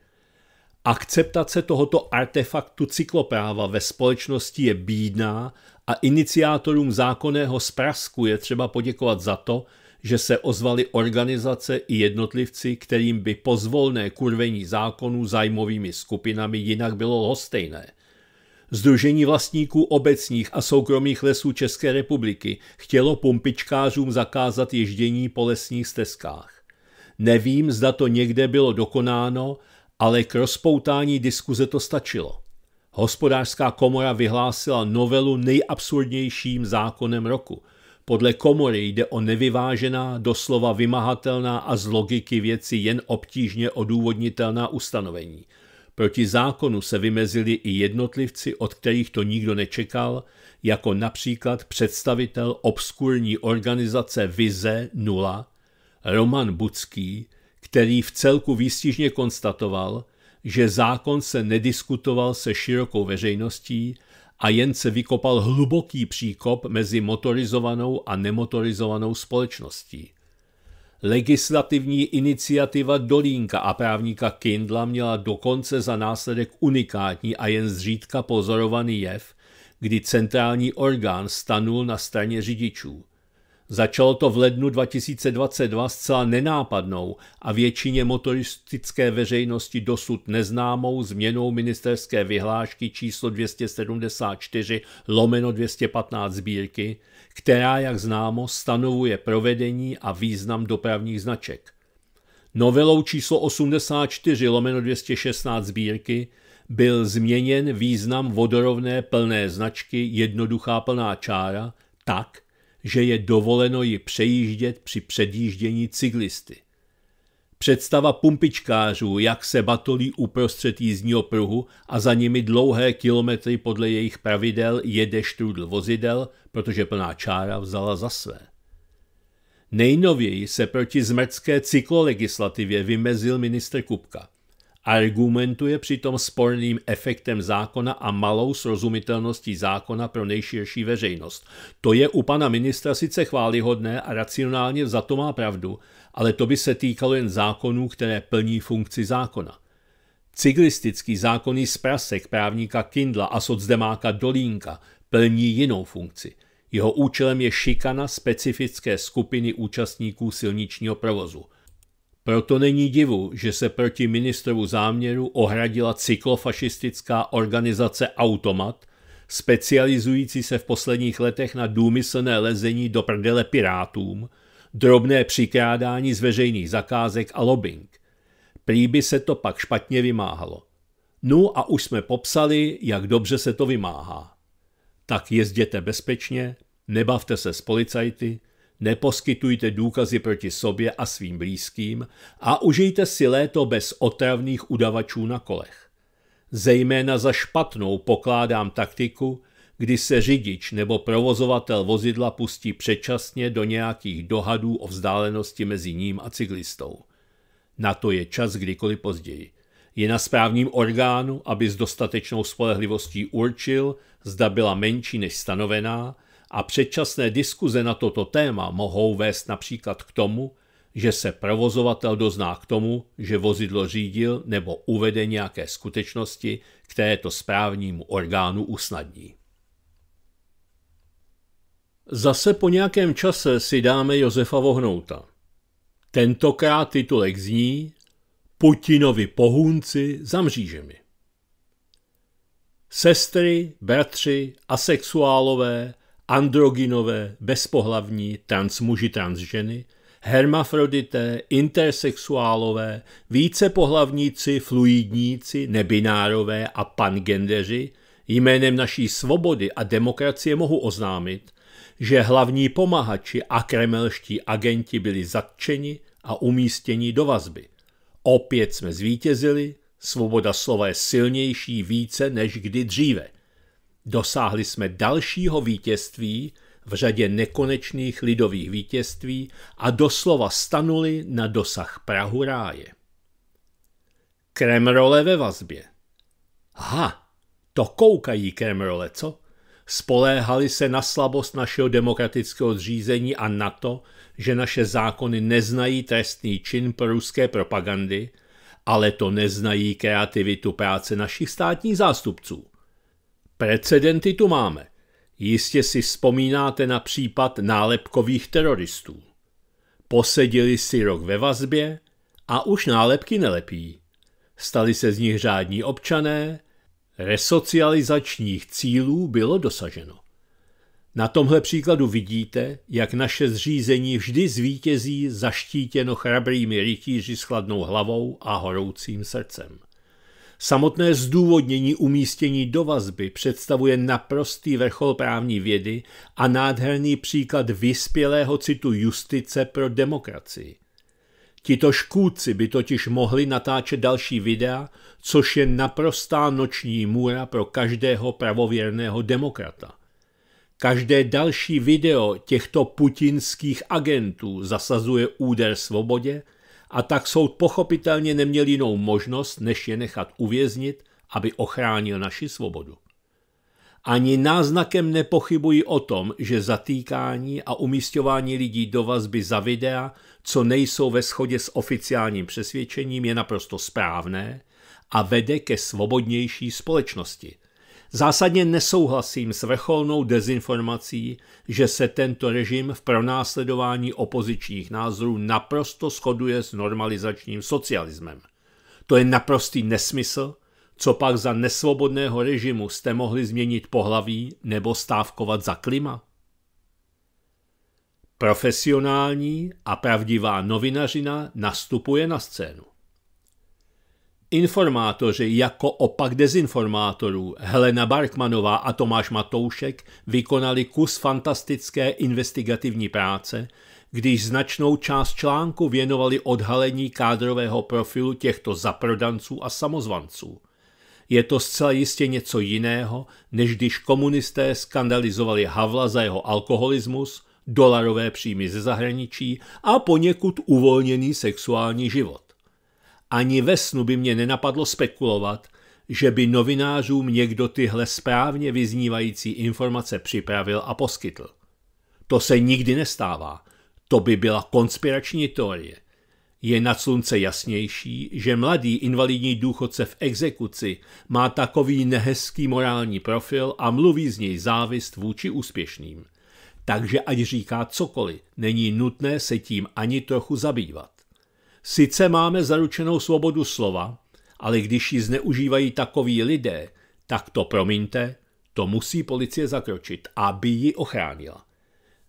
Akceptace tohoto artefaktu cyklopráva ve společnosti je bídná a iniciátorům zákonného zprasku je třeba poděkovat za to, že se ozvaly organizace i jednotlivci, kterým by pozvolné kurvení zákonů zájmovými skupinami jinak bylo hostejné. Združení vlastníků obecních a soukromých lesů České republiky chtělo pumpičkářům zakázat ježdění po lesních stezkách. Nevím, zda to někde bylo dokonáno, ale k rozpoutání diskuze to stačilo. Hospodářská komora vyhlásila novelu nejabsurdnějším zákonem roku – podle komory jde o nevyvážená, doslova vymahatelná a z logiky věci jen obtížně odůvodnitelná ustanovení. Proti zákonu se vymezili i jednotlivci, od kterých to nikdo nečekal, jako například představitel obskurní organizace Vize 0, Roman Budský, který v celku výstižně konstatoval, že zákon se nediskutoval se širokou veřejností, a jen se vykopal hluboký příkop mezi motorizovanou a nemotorizovanou společností. Legislativní iniciativa Dolínka a právníka Kindla měla dokonce za následek unikátní a jen zřídka pozorovaný jev, kdy centrální orgán stanul na straně řidičů – Začalo to v lednu 2022 zcela nenápadnou a většině motoristické veřejnosti dosud neznámou změnou ministerské vyhlášky číslo 274 lomeno 215 sbírky, která, jak známo, stanovuje provedení a význam dopravních značek. Novelou číslo 84 lomeno 216 sbírky byl změněn význam vodorovné plné značky jednoduchá plná čára tak, že je dovoleno ji přejíždět při předjíždění cyklisty. Představa pumpičkářů, jak se batolí uprostřed jízdního pruhu a za nimi dlouhé kilometry podle jejich pravidel jede štrudl vozidel, protože plná čára vzala za své. Nejnověji se proti zmrdské cyklolegislativě vymezil ministr Kupka. Argumentuje přitom sporným efektem zákona a malou srozumitelností zákona pro nejširší veřejnost. To je u pana ministra sice chválihodné a racionálně za to má pravdu, ale to by se týkalo jen zákonů, které plní funkci zákona. Cyklistický zákonný zprasek právníka Kindla a socdemáka Dolínka plní jinou funkci. Jeho účelem je šikana specifické skupiny účastníků silničního provozu – proto není divu, že se proti ministrovu záměru ohradila cyklofašistická organizace Automat, specializující se v posledních letech na důmyslné lezení do prdele pirátům, drobné přikrádání z veřejných zakázek a lobbying. Prý by se to pak špatně vymáhalo. No a už jsme popsali, jak dobře se to vymáhá. Tak jezděte bezpečně, nebavte se s policajty, neposkytujte důkazy proti sobě a svým blízkým a užijte si léto bez otravných udavačů na kolech. Zejména za špatnou pokládám taktiku, kdy se řidič nebo provozovatel vozidla pustí předčasně do nějakých dohadů o vzdálenosti mezi ním a cyklistou. Na to je čas kdykoliv později. Je na správním orgánu, aby s dostatečnou spolehlivostí určil, zda byla menší než stanovená a předčasné diskuze na toto téma mohou vést například k tomu, že se provozovatel dozná k tomu, že vozidlo řídil nebo uvede nějaké skutečnosti, které to správnímu orgánu usnadní. Zase po nějakém čase si dáme Josefa Vohnouta. Tentokrát titulek zní Putinovi pohůnci za mřížemi. Sestry, bratři, asexuálové, androgynové, bezpohlavní, transmuži, transženy, hermafrodité, intersexuálové, vícepohlavníci, fluidníci, nebinárové a pangendeři jménem naší svobody a demokracie mohu oznámit, že hlavní pomahači a kremelští agenti byli zatčeni a umístěni do vazby. Opět jsme zvítězili, svoboda slova je silnější více než kdy dříve. Dosáhli jsme dalšího vítězství v řadě nekonečných lidových vítězství a doslova stanuli na dosah Prahu ráje. Kremrole ve vazbě. Ha, to koukají kremrole, co? Spoléhali se na slabost našeho demokratického zřízení a na to, že naše zákony neznají trestný čin pruské propagandy, ale to neznají kreativitu práce našich státních zástupců. Precedenty tu máme. Jistě si vzpomínáte na případ nálepkových teroristů. Posedili si rok ve vazbě a už nálepky nelepí. Stali se z nich řádní občané, resocializačních cílů bylo dosaženo. Na tomhle příkladu vidíte, jak naše zřízení vždy zvítězí zaštítěno chrabrými rytíři s chladnou hlavou a horoucím srdcem. Samotné zdůvodnění umístění do vazby představuje naprostý vrchol právní vědy a nádherný příklad vyspělého citu justice pro demokracii. Tito škůdci by totiž mohli natáčet další videa, což je naprostá noční můra pro každého pravověrného demokrata. Každé další video těchto putinských agentů zasazuje úder svobodě, a tak soud pochopitelně neměl jinou možnost, než je nechat uvěznit, aby ochránil naši svobodu. Ani náznakem nepochybuji o tom, že zatýkání a umístování lidí do vazby za videa, co nejsou ve shodě s oficiálním přesvědčením, je naprosto správné a vede ke svobodnější společnosti – Zásadně nesouhlasím s vrcholnou dezinformací, že se tento režim v pronásledování opozičních názorů naprosto shoduje s normalizačním socialismem. To je naprostý nesmysl, co pak za nesvobodného režimu jste mohli změnit pohlaví nebo stávkovat za klima? Profesionální a pravdivá novinařina nastupuje na scénu. Informátoři jako opak dezinformátorů Helena Barkmanová a Tomáš Matoušek vykonali kus fantastické investigativní práce, když značnou část článku věnovali odhalení kádrového profilu těchto zaprodanců a samozvanců. Je to zcela jistě něco jiného, než když komunisté skandalizovali Havla za jeho alkoholismus, dolarové příjmy ze zahraničí a poněkud uvolněný sexuální život. Ani ve snu by mě nenapadlo spekulovat, že by novinářům někdo tyhle správně vyznívající informace připravil a poskytl. To se nikdy nestává. To by byla konspirační teorie. Je nad slunce jasnější, že mladý invalidní důchodce v exekuci má takový nehezký morální profil a mluví z něj závist vůči úspěšným. Takže ať říká cokoliv, není nutné se tím ani trochu zabývat. Sice máme zaručenou svobodu slova, ale když ji zneužívají takoví lidé, tak to promiňte, to musí policie zakročit, aby ji ochránila.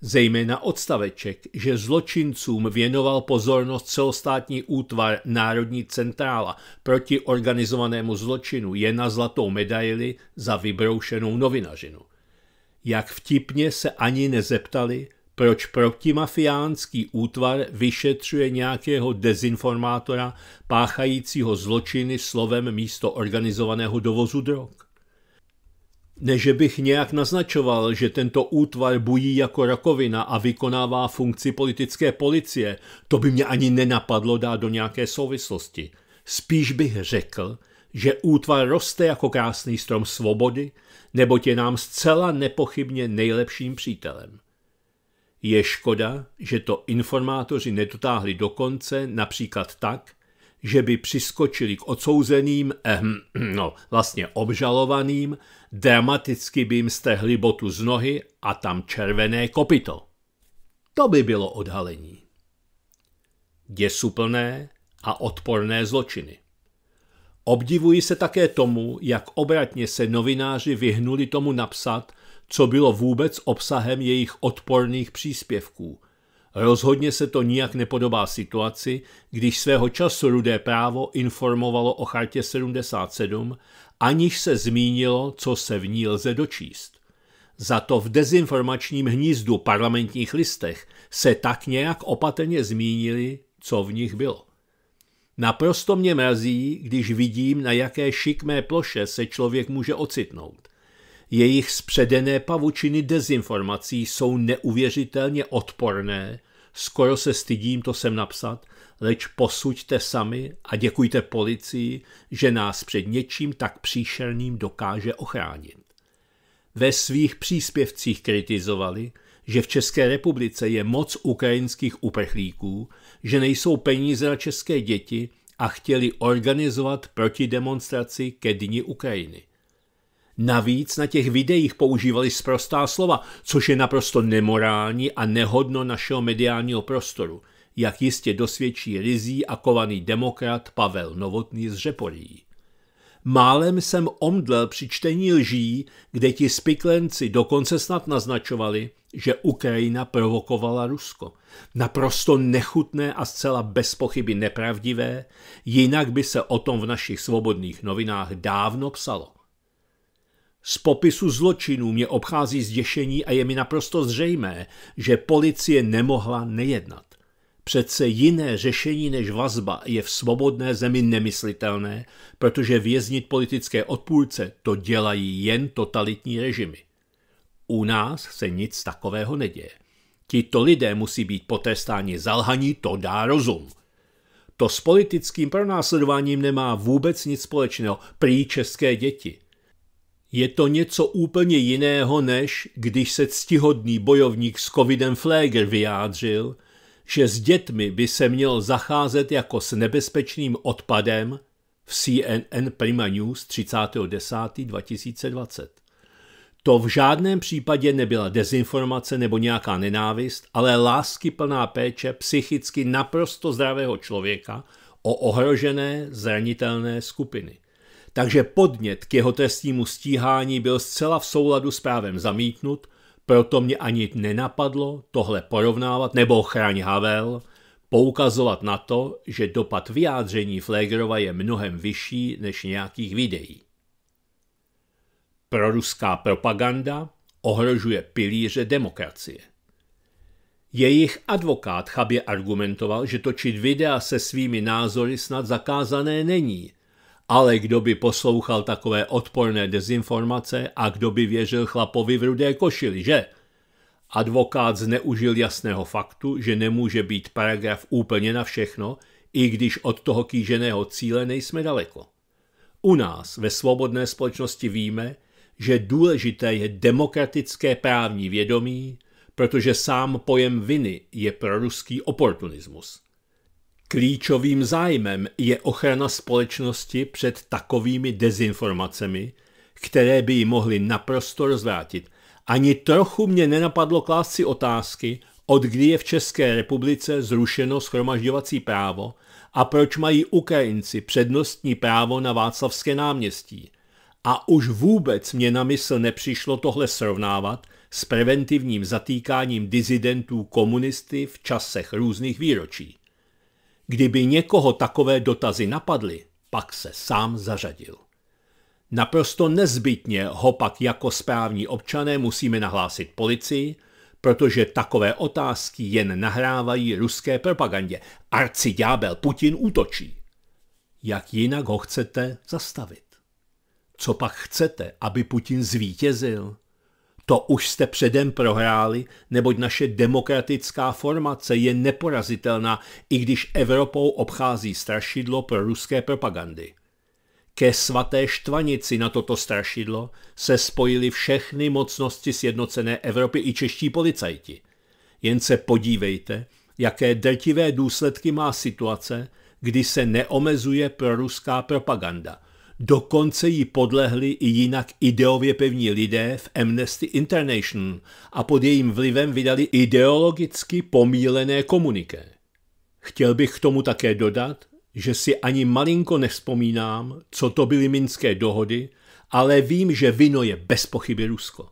Zejména odstaveček, že zločincům věnoval pozornost celostátní útvar Národní centrála proti organizovanému zločinu, je na zlatou medaili za vybroušenou novinařinu. Jak vtipně se ani nezeptali, proč protimafiánský útvar vyšetřuje nějakého dezinformátora páchajícího zločiny slovem místo organizovaného dovozu drog. Neže bych nějak naznačoval, že tento útvar bují jako rakovina a vykonává funkci politické policie, to by mě ani nenapadlo dát do nějaké souvislosti. Spíš bych řekl, že útvar roste jako krásný strom svobody, neboť je nám zcela nepochybně nejlepším přítelem. Je škoda, že to informátoři nedotáhli do konce například tak, že by přiskočili k odsouzeným, eh, no vlastně obžalovaným, dramaticky by jim stehli botu z nohy a tam červené kopito. To by bylo odhalení. Děsuplné a odporné zločiny. Obdivuji se také tomu, jak obratně se novináři vyhnuli tomu napsat, co bylo vůbec obsahem jejich odporných příspěvků. Rozhodně se to nijak nepodobá situaci, když svého času rudé právo informovalo o chartě 77, aniž se zmínilo, co se v ní lze dočíst. Za to v dezinformačním hnízdu parlamentních listech se tak nějak opatrně zmínili, co v nich bylo. Naprosto mě mrazí, když vidím, na jaké šikmé ploše se člověk může ocitnout. Jejich spředené pavučiny dezinformací jsou neuvěřitelně odporné, skoro se stydím to sem napsat, leč posuďte sami a děkujte policii, že nás před něčím tak příšerným dokáže ochránit. Ve svých příspěvcích kritizovali, že v České republice je moc ukrajinských uprchlíků, že nejsou peníze na české děti a chtěli organizovat protidemonstraci ke Dni Ukrajiny – Navíc na těch videích používali sprostá slova, což je naprosto nemorální a nehodno našeho mediálního prostoru, jak jistě dosvědčí rizí a kovaný demokrat Pavel Novotný z Řeporí. Málem jsem omdlel při čtení lží, kde ti spiklenci dokonce snad naznačovali, že Ukrajina provokovala Rusko. Naprosto nechutné a zcela bez pochyby nepravdivé, jinak by se o tom v našich svobodných novinách dávno psalo. Z popisu zločinů mě obchází zděšení a je mi naprosto zřejmé, že policie nemohla nejednat. Přece jiné řešení než vazba je v svobodné zemi nemyslitelné, protože věznit politické odpůrce to dělají jen totalitní režimy. U nás se nic takového neděje. Tito lidé musí být potestáni zalhaní, to dá rozum. To s politickým pronásledováním nemá vůbec nic společného, prý české děti – je to něco úplně jiného, než když se ctihodný bojovník s covidem Flager vyjádřil, že s dětmi by se měl zacházet jako s nebezpečným odpadem v CNN Prima News 30.10.2020. To v žádném případě nebyla dezinformace nebo nějaká nenávist, ale láskyplná péče psychicky naprosto zdravého člověka o ohrožené, zranitelné skupiny takže podnět k jeho trestnímu stíhání byl zcela v souladu s právem zamítnut, proto mě ani nenapadlo tohle porovnávat nebo chráň Havel, poukazovat na to, že dopad vyjádření Flegrova je mnohem vyšší než nějakých videí. Proruská propaganda ohrožuje pilíře demokracie. Jejich advokát chabě argumentoval, že točit videa se svými názory snad zakázané není, ale kdo by poslouchal takové odporné dezinformace a kdo by věřil chlapovi v rudé košili, že? Advokát zneužil jasného faktu, že nemůže být paragraf úplně na všechno, i když od toho kýženého cíle nejsme daleko. U nás ve svobodné společnosti víme, že důležité je demokratické právní vědomí, protože sám pojem viny je proruský oportunismus. Klíčovým zájmem je ochrana společnosti před takovými dezinformacemi, které by ji mohly naprosto rozvrátit. Ani trochu mě nenapadlo klást si otázky, od kdy je v České republice zrušeno schromažďovací právo a proč mají Ukrajinci přednostní právo na Václavské náměstí. A už vůbec mě na mysl nepřišlo tohle srovnávat s preventivním zatýkáním dizidentů komunisty v časech různých výročí. Kdyby někoho takové dotazy napadly, pak se sám zařadil. Naprosto nezbytně ho pak jako správní občané musíme nahlásit policii, protože takové otázky jen nahrávají ruské propagandě. ďábel Putin útočí. Jak jinak ho chcete zastavit? Co pak chcete, aby Putin zvítězil? To už jste předem prohráli, neboť naše demokratická formace je neporazitelná, i když Evropou obchází strašidlo pro ruské propagandy. Ke svaté štvanici na toto strašidlo se spojili všechny mocnosti sjednocené Evropy i čeští policajti. Jen se podívejte, jaké drtivé důsledky má situace, kdy se neomezuje proruská propaganda – Dokonce ji podlehli i jinak ideově pevní lidé v Amnesty International a pod jejím vlivem vydali ideologicky pomílené komuniké. Chtěl bych k tomu také dodat, že si ani malinko nevzpomínám, co to byly minské dohody, ale vím, že vino je bez pochyby Rusko.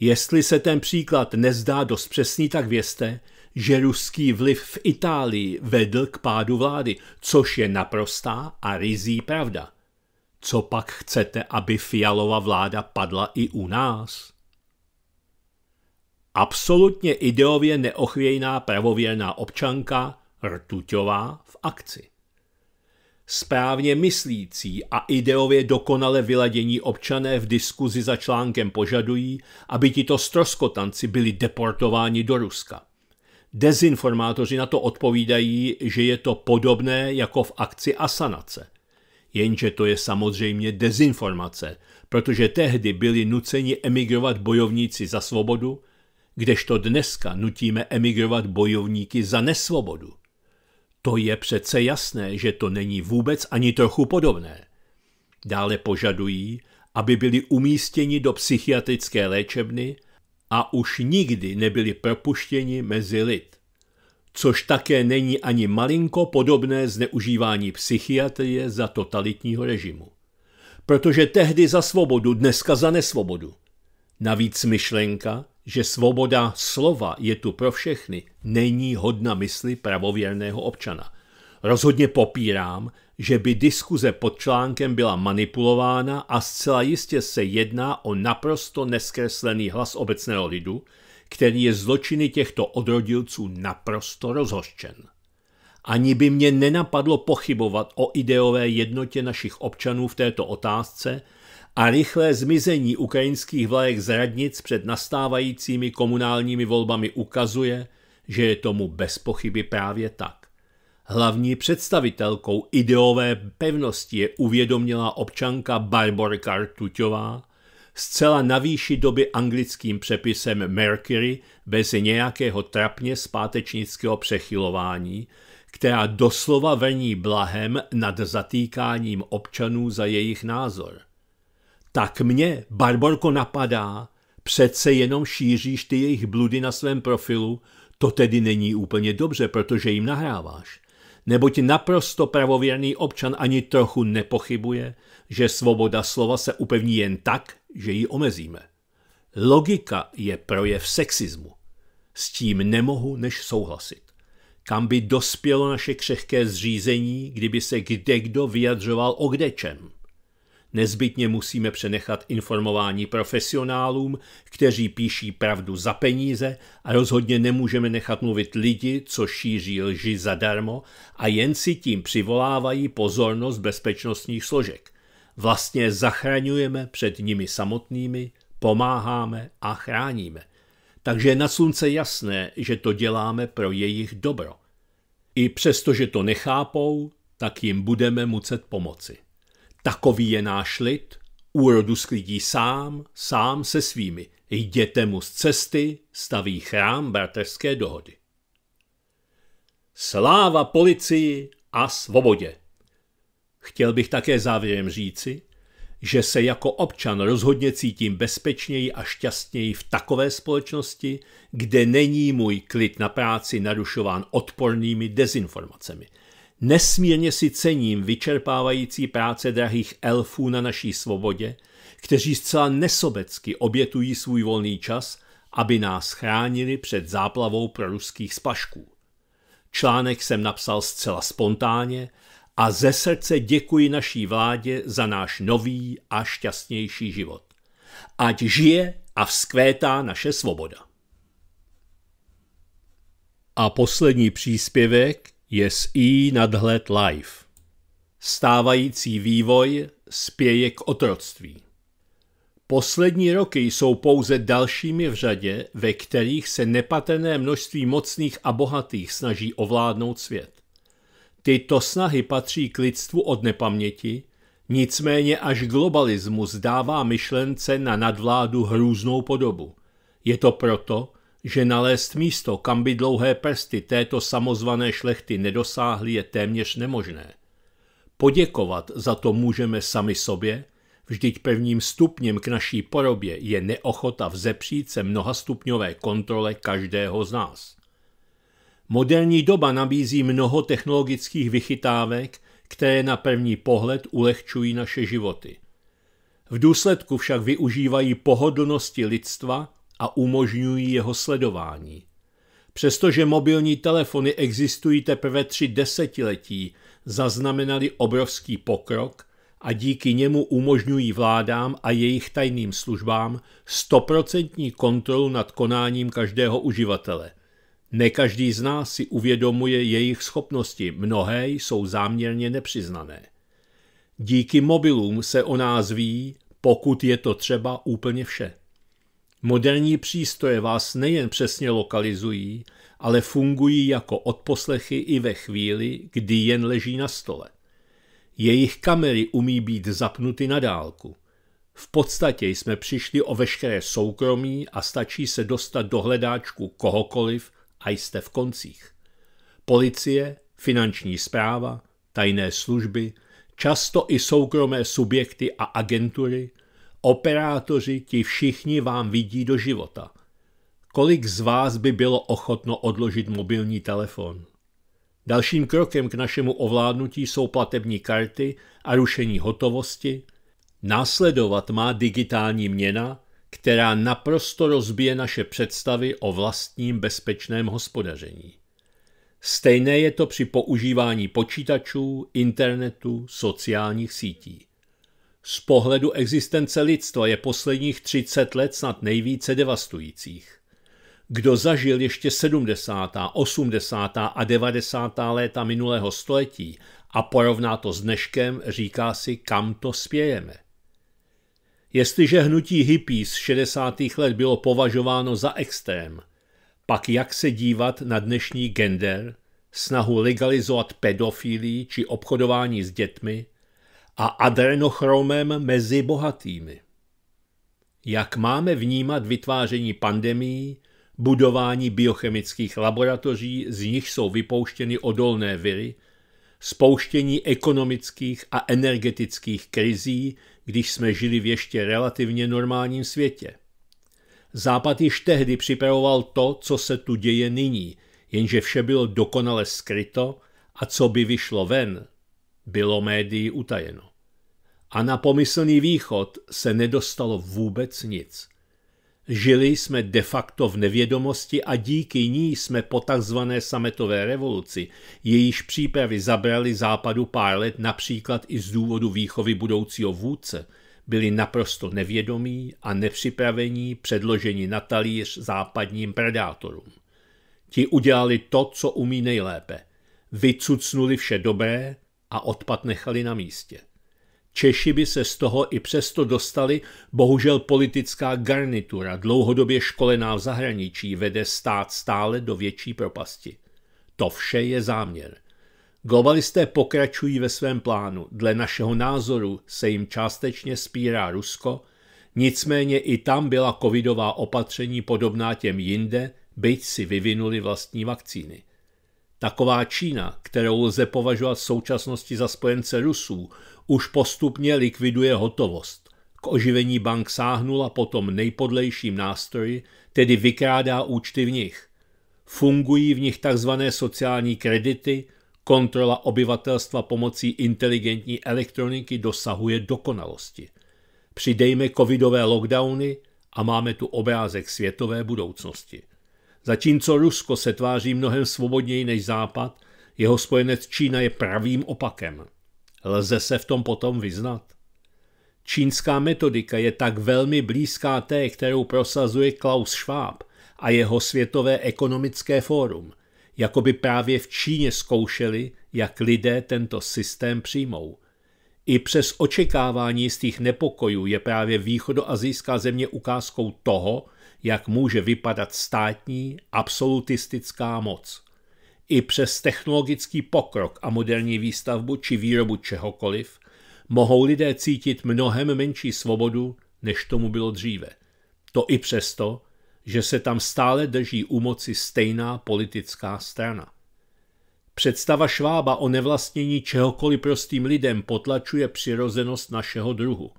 Jestli se ten příklad nezdá dost přesný, tak vězte, že ruský vliv v Itálii vedl k pádu vlády, což je naprostá a rizí pravda. Co pak chcete, aby fialová vláda padla i u nás? Absolutně ideově neochvějná pravověrná občanka Rtuťová v akci. Správně myslící a ideově dokonale vyladění občané v diskuzi za článkem požadují, aby tito stroskotanci byli deportováni do Ruska. Dezinformátoři na to odpovídají, že je to podobné jako v akci asanace – Jenže to je samozřejmě dezinformace, protože tehdy byli nuceni emigrovat bojovníci za svobodu, kdežto dneska nutíme emigrovat bojovníky za nesvobodu. To je přece jasné, že to není vůbec ani trochu podobné. Dále požadují, aby byli umístěni do psychiatrické léčebny a už nikdy nebyli propuštěni mezi lid což také není ani malinko podobné zneužívání psychiatrie za totalitního režimu. Protože tehdy za svobodu, dneska za nesvobodu. Navíc myšlenka, že svoboda slova je tu pro všechny, není hodna mysli pravověrného občana. Rozhodně popírám, že by diskuze pod článkem byla manipulována a zcela jistě se jedná o naprosto neskreslený hlas obecného lidu, který je zločiny těchto odrodilců naprosto rozhoščen. Ani by mě nenapadlo pochybovat o ideové jednotě našich občanů v této otázce a rychlé zmizení ukrajinských vlajek z radnic před nastávajícími komunálními volbami ukazuje, že je tomu bez pochyby právě tak. Hlavní představitelkou ideové pevnosti je uvědomělá občanka Barborka Rtuťová, zcela na výši doby anglickým přepisem Mercury bez nějakého trapně zpátečnického přechylování, která doslova vení blahem nad zatýkáním občanů za jejich názor. Tak mě, Barborko, napadá, přece jenom šíříš ty jejich bludy na svém profilu, to tedy není úplně dobře, protože jim nahráváš. Neboť naprosto pravověrný občan ani trochu nepochybuje, že svoboda slova se upevní jen tak, že ji omezíme. Logika je projev sexismu. S tím nemohu než souhlasit. Kam by dospělo naše křehké zřízení, kdyby se kdekdo vyjadřoval o kdečem? Nezbytně musíme přenechat informování profesionálům, kteří píší pravdu za peníze a rozhodně nemůžeme nechat mluvit lidi, co šíří lži zadarmo a jen si tím přivolávají pozornost bezpečnostních složek. Vlastně zachraňujeme před nimi samotnými, pomáháme a chráníme. Takže je na slunce jasné, že to děláme pro jejich dobro. I přesto, že to nechápou, tak jim budeme muset pomoci. Takový je náš lid, úrodu sklidí sám, sám se svými. Jděte mu z cesty, staví chrám bratrské dohody. Sláva policii a svobodě! Chtěl bych také závěrem říci, že se jako občan rozhodně cítím bezpečněji a šťastněji v takové společnosti, kde není můj klid na práci narušován odpornými dezinformacemi. Nesmírně si cením vyčerpávající práce drahých elfů na naší svobodě, kteří zcela nesobecky obětují svůj volný čas, aby nás chránili před záplavou proruských spašků. Článek jsem napsal zcela spontánně a ze srdce děkuji naší vládě za náš nový a šťastnější život. Ať žije a vzkvétá naše svoboda. A poslední příspěvek je z i nadhled live. Stávající vývoj spěje k otroctví. Poslední roky jsou pouze dalšími v řadě, ve kterých se nepatrné množství mocných a bohatých snaží ovládnout svět. Tyto snahy patří k lidstvu od nepaměti, nicméně až globalismus dává myšlence na nadvládu hrůznou podobu. Je to proto, že nalézt místo, kam by dlouhé prsty této samozvané šlechty nedosáhly, je téměř nemožné. Poděkovat za to můžeme sami sobě, vždyť prvním stupněm k naší porobě je neochota vzepřít se mnohastupňové kontrole každého z nás. Moderní doba nabízí mnoho technologických vychytávek, které na první pohled ulehčují naše životy. V důsledku však využívají pohodlnosti lidstva a umožňují jeho sledování. Přestože mobilní telefony existují teprve tři desetiletí, zaznamenali obrovský pokrok a díky němu umožňují vládám a jejich tajným službám stoprocentní kontrolu nad konáním každého uživatele – ne každý z nás si uvědomuje jejich schopnosti, mnohé jsou záměrně nepřiznané. Díky mobilům se o nás ví, pokud je to třeba, úplně vše. Moderní přístroje vás nejen přesně lokalizují, ale fungují jako odposlechy i ve chvíli, kdy jen leží na stole. Jejich kamery umí být zapnuty na dálku. V podstatě jsme přišli o veškeré soukromí a stačí se dostat do hledáčku kohokoliv, a jste v koncích. Policie, finanční zpráva, tajné služby, často i soukromé subjekty a agentury, operátoři ti všichni vám vidí do života. Kolik z vás by bylo ochotno odložit mobilní telefon? Dalším krokem k našemu ovládnutí jsou platební karty a rušení hotovosti. Následovat má digitální měna, která naprosto rozbije naše představy o vlastním bezpečném hospodaření. Stejné je to při používání počítačů, internetu, sociálních sítí. Z pohledu existence lidstva je posledních 30 let snad nejvíce devastujících. Kdo zažil ještě 70., 80. a 90. léta minulého století a porovná to s dneškem, říká si, kam to spějeme. Jestliže hnutí hippies z 60. let bylo považováno za extrém, pak jak se dívat na dnešní gender, snahu legalizovat pedofilii či obchodování s dětmi a adrenochromem mezi bohatými? Jak máme vnímat vytváření pandemií, budování biochemických laboratoří, z nich jsou vypouštěny odolné viry, spouštění ekonomických a energetických krizí, když jsme žili v ještě relativně normálním světě. Západ již tehdy připravoval to, co se tu děje nyní, jenže vše bylo dokonale skryto a co by vyšlo ven, bylo médií utajeno. A na pomyslný východ se nedostalo vůbec nic – Žili jsme de facto v nevědomosti a díky ní jsme po tzv. sametové revoluci, jejíž přípravy zabrali západu pár let například i z důvodu výchovy budoucího vůdce, byli naprosto nevědomí a nepřipravení předloženi na talíř západním predátorům. Ti udělali to, co umí nejlépe. Vycucnuli vše dobré a odpad nechali na místě. Češi by se z toho i přesto dostali, bohužel politická garnitura, dlouhodobě školená v zahraničí, vede stát stále do větší propasti. To vše je záměr. Globalisté pokračují ve svém plánu. Dle našeho názoru se jim částečně spírá Rusko, nicméně i tam byla covidová opatření podobná těm jinde, byť si vyvinuli vlastní vakcíny. Taková Čína, kterou lze považovat v současnosti za spojence Rusů, už postupně likviduje hotovost. K oživení bank sáhnula potom nejpodlejším nástroji, tedy vykrádá účty v nich. Fungují v nich tzv. sociální kredity, kontrola obyvatelstva pomocí inteligentní elektroniky dosahuje dokonalosti. Přidejme covidové lockdowny a máme tu obrázek světové budoucnosti. Zatímco Rusko se tváří mnohem svobodněji než Západ, jeho spojenec Čína je pravým opakem. Lze se v tom potom vyznat? Čínská metodika je tak velmi blízká té, kterou prosazuje Klaus Schwab a jeho Světové ekonomické fórum, jako by právě v Číně zkoušeli, jak lidé tento systém přijmou. I přes očekávání z těch nepokojů je právě východoazijská země ukázkou toho, jak může vypadat státní absolutistická moc. I přes technologický pokrok a moderní výstavbu či výrobu čehokoliv mohou lidé cítit mnohem menší svobodu, než tomu bylo dříve. To i přesto, že se tam stále drží u moci stejná politická strana. Představa Švába o nevlastnění čehokoliv prostým lidem potlačuje přirozenost našeho druhu.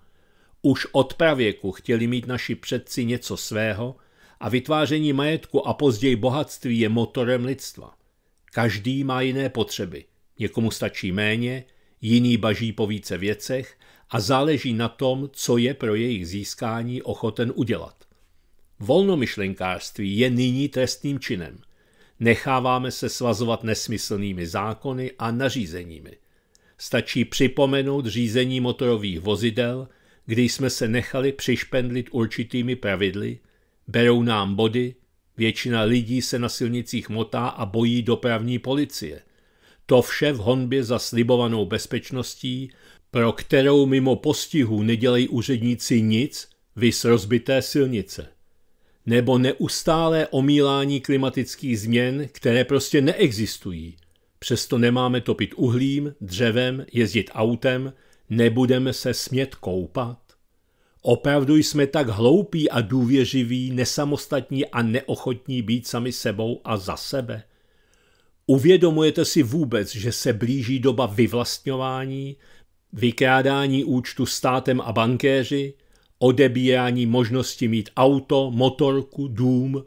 Už od pravěku chtěli mít naši předci něco svého a vytváření majetku a později bohatství je motorem lidstva. Každý má jiné potřeby. Někomu stačí méně, jiný baží po více věcech a záleží na tom, co je pro jejich získání ochoten udělat. Volnomyšlenkářství je nyní trestným činem. Necháváme se svazovat nesmyslnými zákony a nařízeními. Stačí připomenout řízení motorových vozidel, kdy jsme se nechali přišpendlit určitými pravidly, berou nám body, Většina lidí se na silnicích motá a bojí dopravní policie. To vše v honbě za slibovanou bezpečností, pro kterou mimo postihů nedělají úředníci nic, vys rozbité silnice. Nebo neustálé omílání klimatických změn, které prostě neexistují. Přesto nemáme topit uhlím, dřevem, jezdit autem, nebudeme se smět koupat. Opravdu jsme tak hloupí a důvěřiví, nesamostatní a neochotní být sami sebou a za sebe? Uvědomujete si vůbec, že se blíží doba vyvlastňování, vykrádání účtu státem a bankéři, odebírání možnosti mít auto, motorku, dům?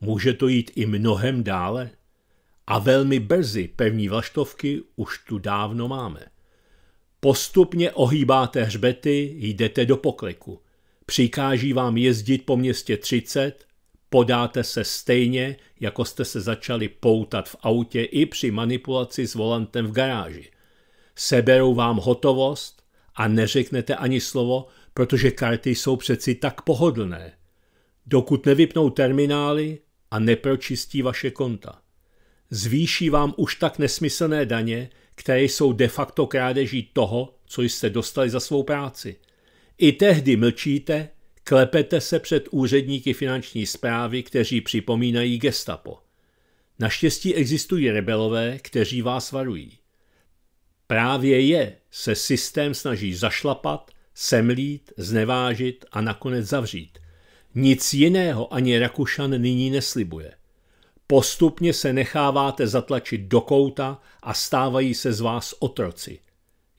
Může to jít i mnohem dále? A velmi brzy pevní vlaštovky už tu dávno máme. Postupně ohýbáte hřbety, jdete do pokliku. Přikáží vám jezdit po městě 30, podáte se stejně, jako jste se začali poutat v autě i při manipulaci s volantem v garáži. Seberou vám hotovost a neřeknete ani slovo, protože karty jsou přeci tak pohodlné. Dokud nevypnou terminály a nepročistí vaše konta. Zvýší vám už tak nesmyslné daně, které jsou de facto krádeží toho, co jste dostali za svou práci. I tehdy mlčíte, klepete se před úředníky finanční zprávy, kteří připomínají gestapo. Naštěstí existují rebelové, kteří vás varují. Právě je se systém snaží zašlapat, semlít, znevážit a nakonec zavřít. Nic jiného ani Rakušan nyní neslibuje. Postupně se necháváte zatlačit do kouta a stávají se z vás otroci.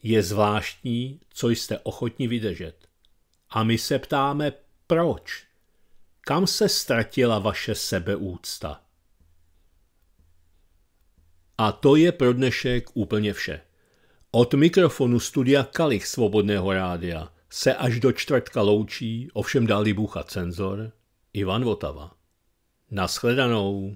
Je zvláštní, co jste ochotni vydržet. A my se ptáme, proč? Kam se ztratila vaše sebeúcta? A to je pro dnešek úplně vše. Od mikrofonu studia Kalich Svobodného rádia se až do čtvrtka loučí, ovšem dali bucha cenzor, Ivan Votava. Naschledanou.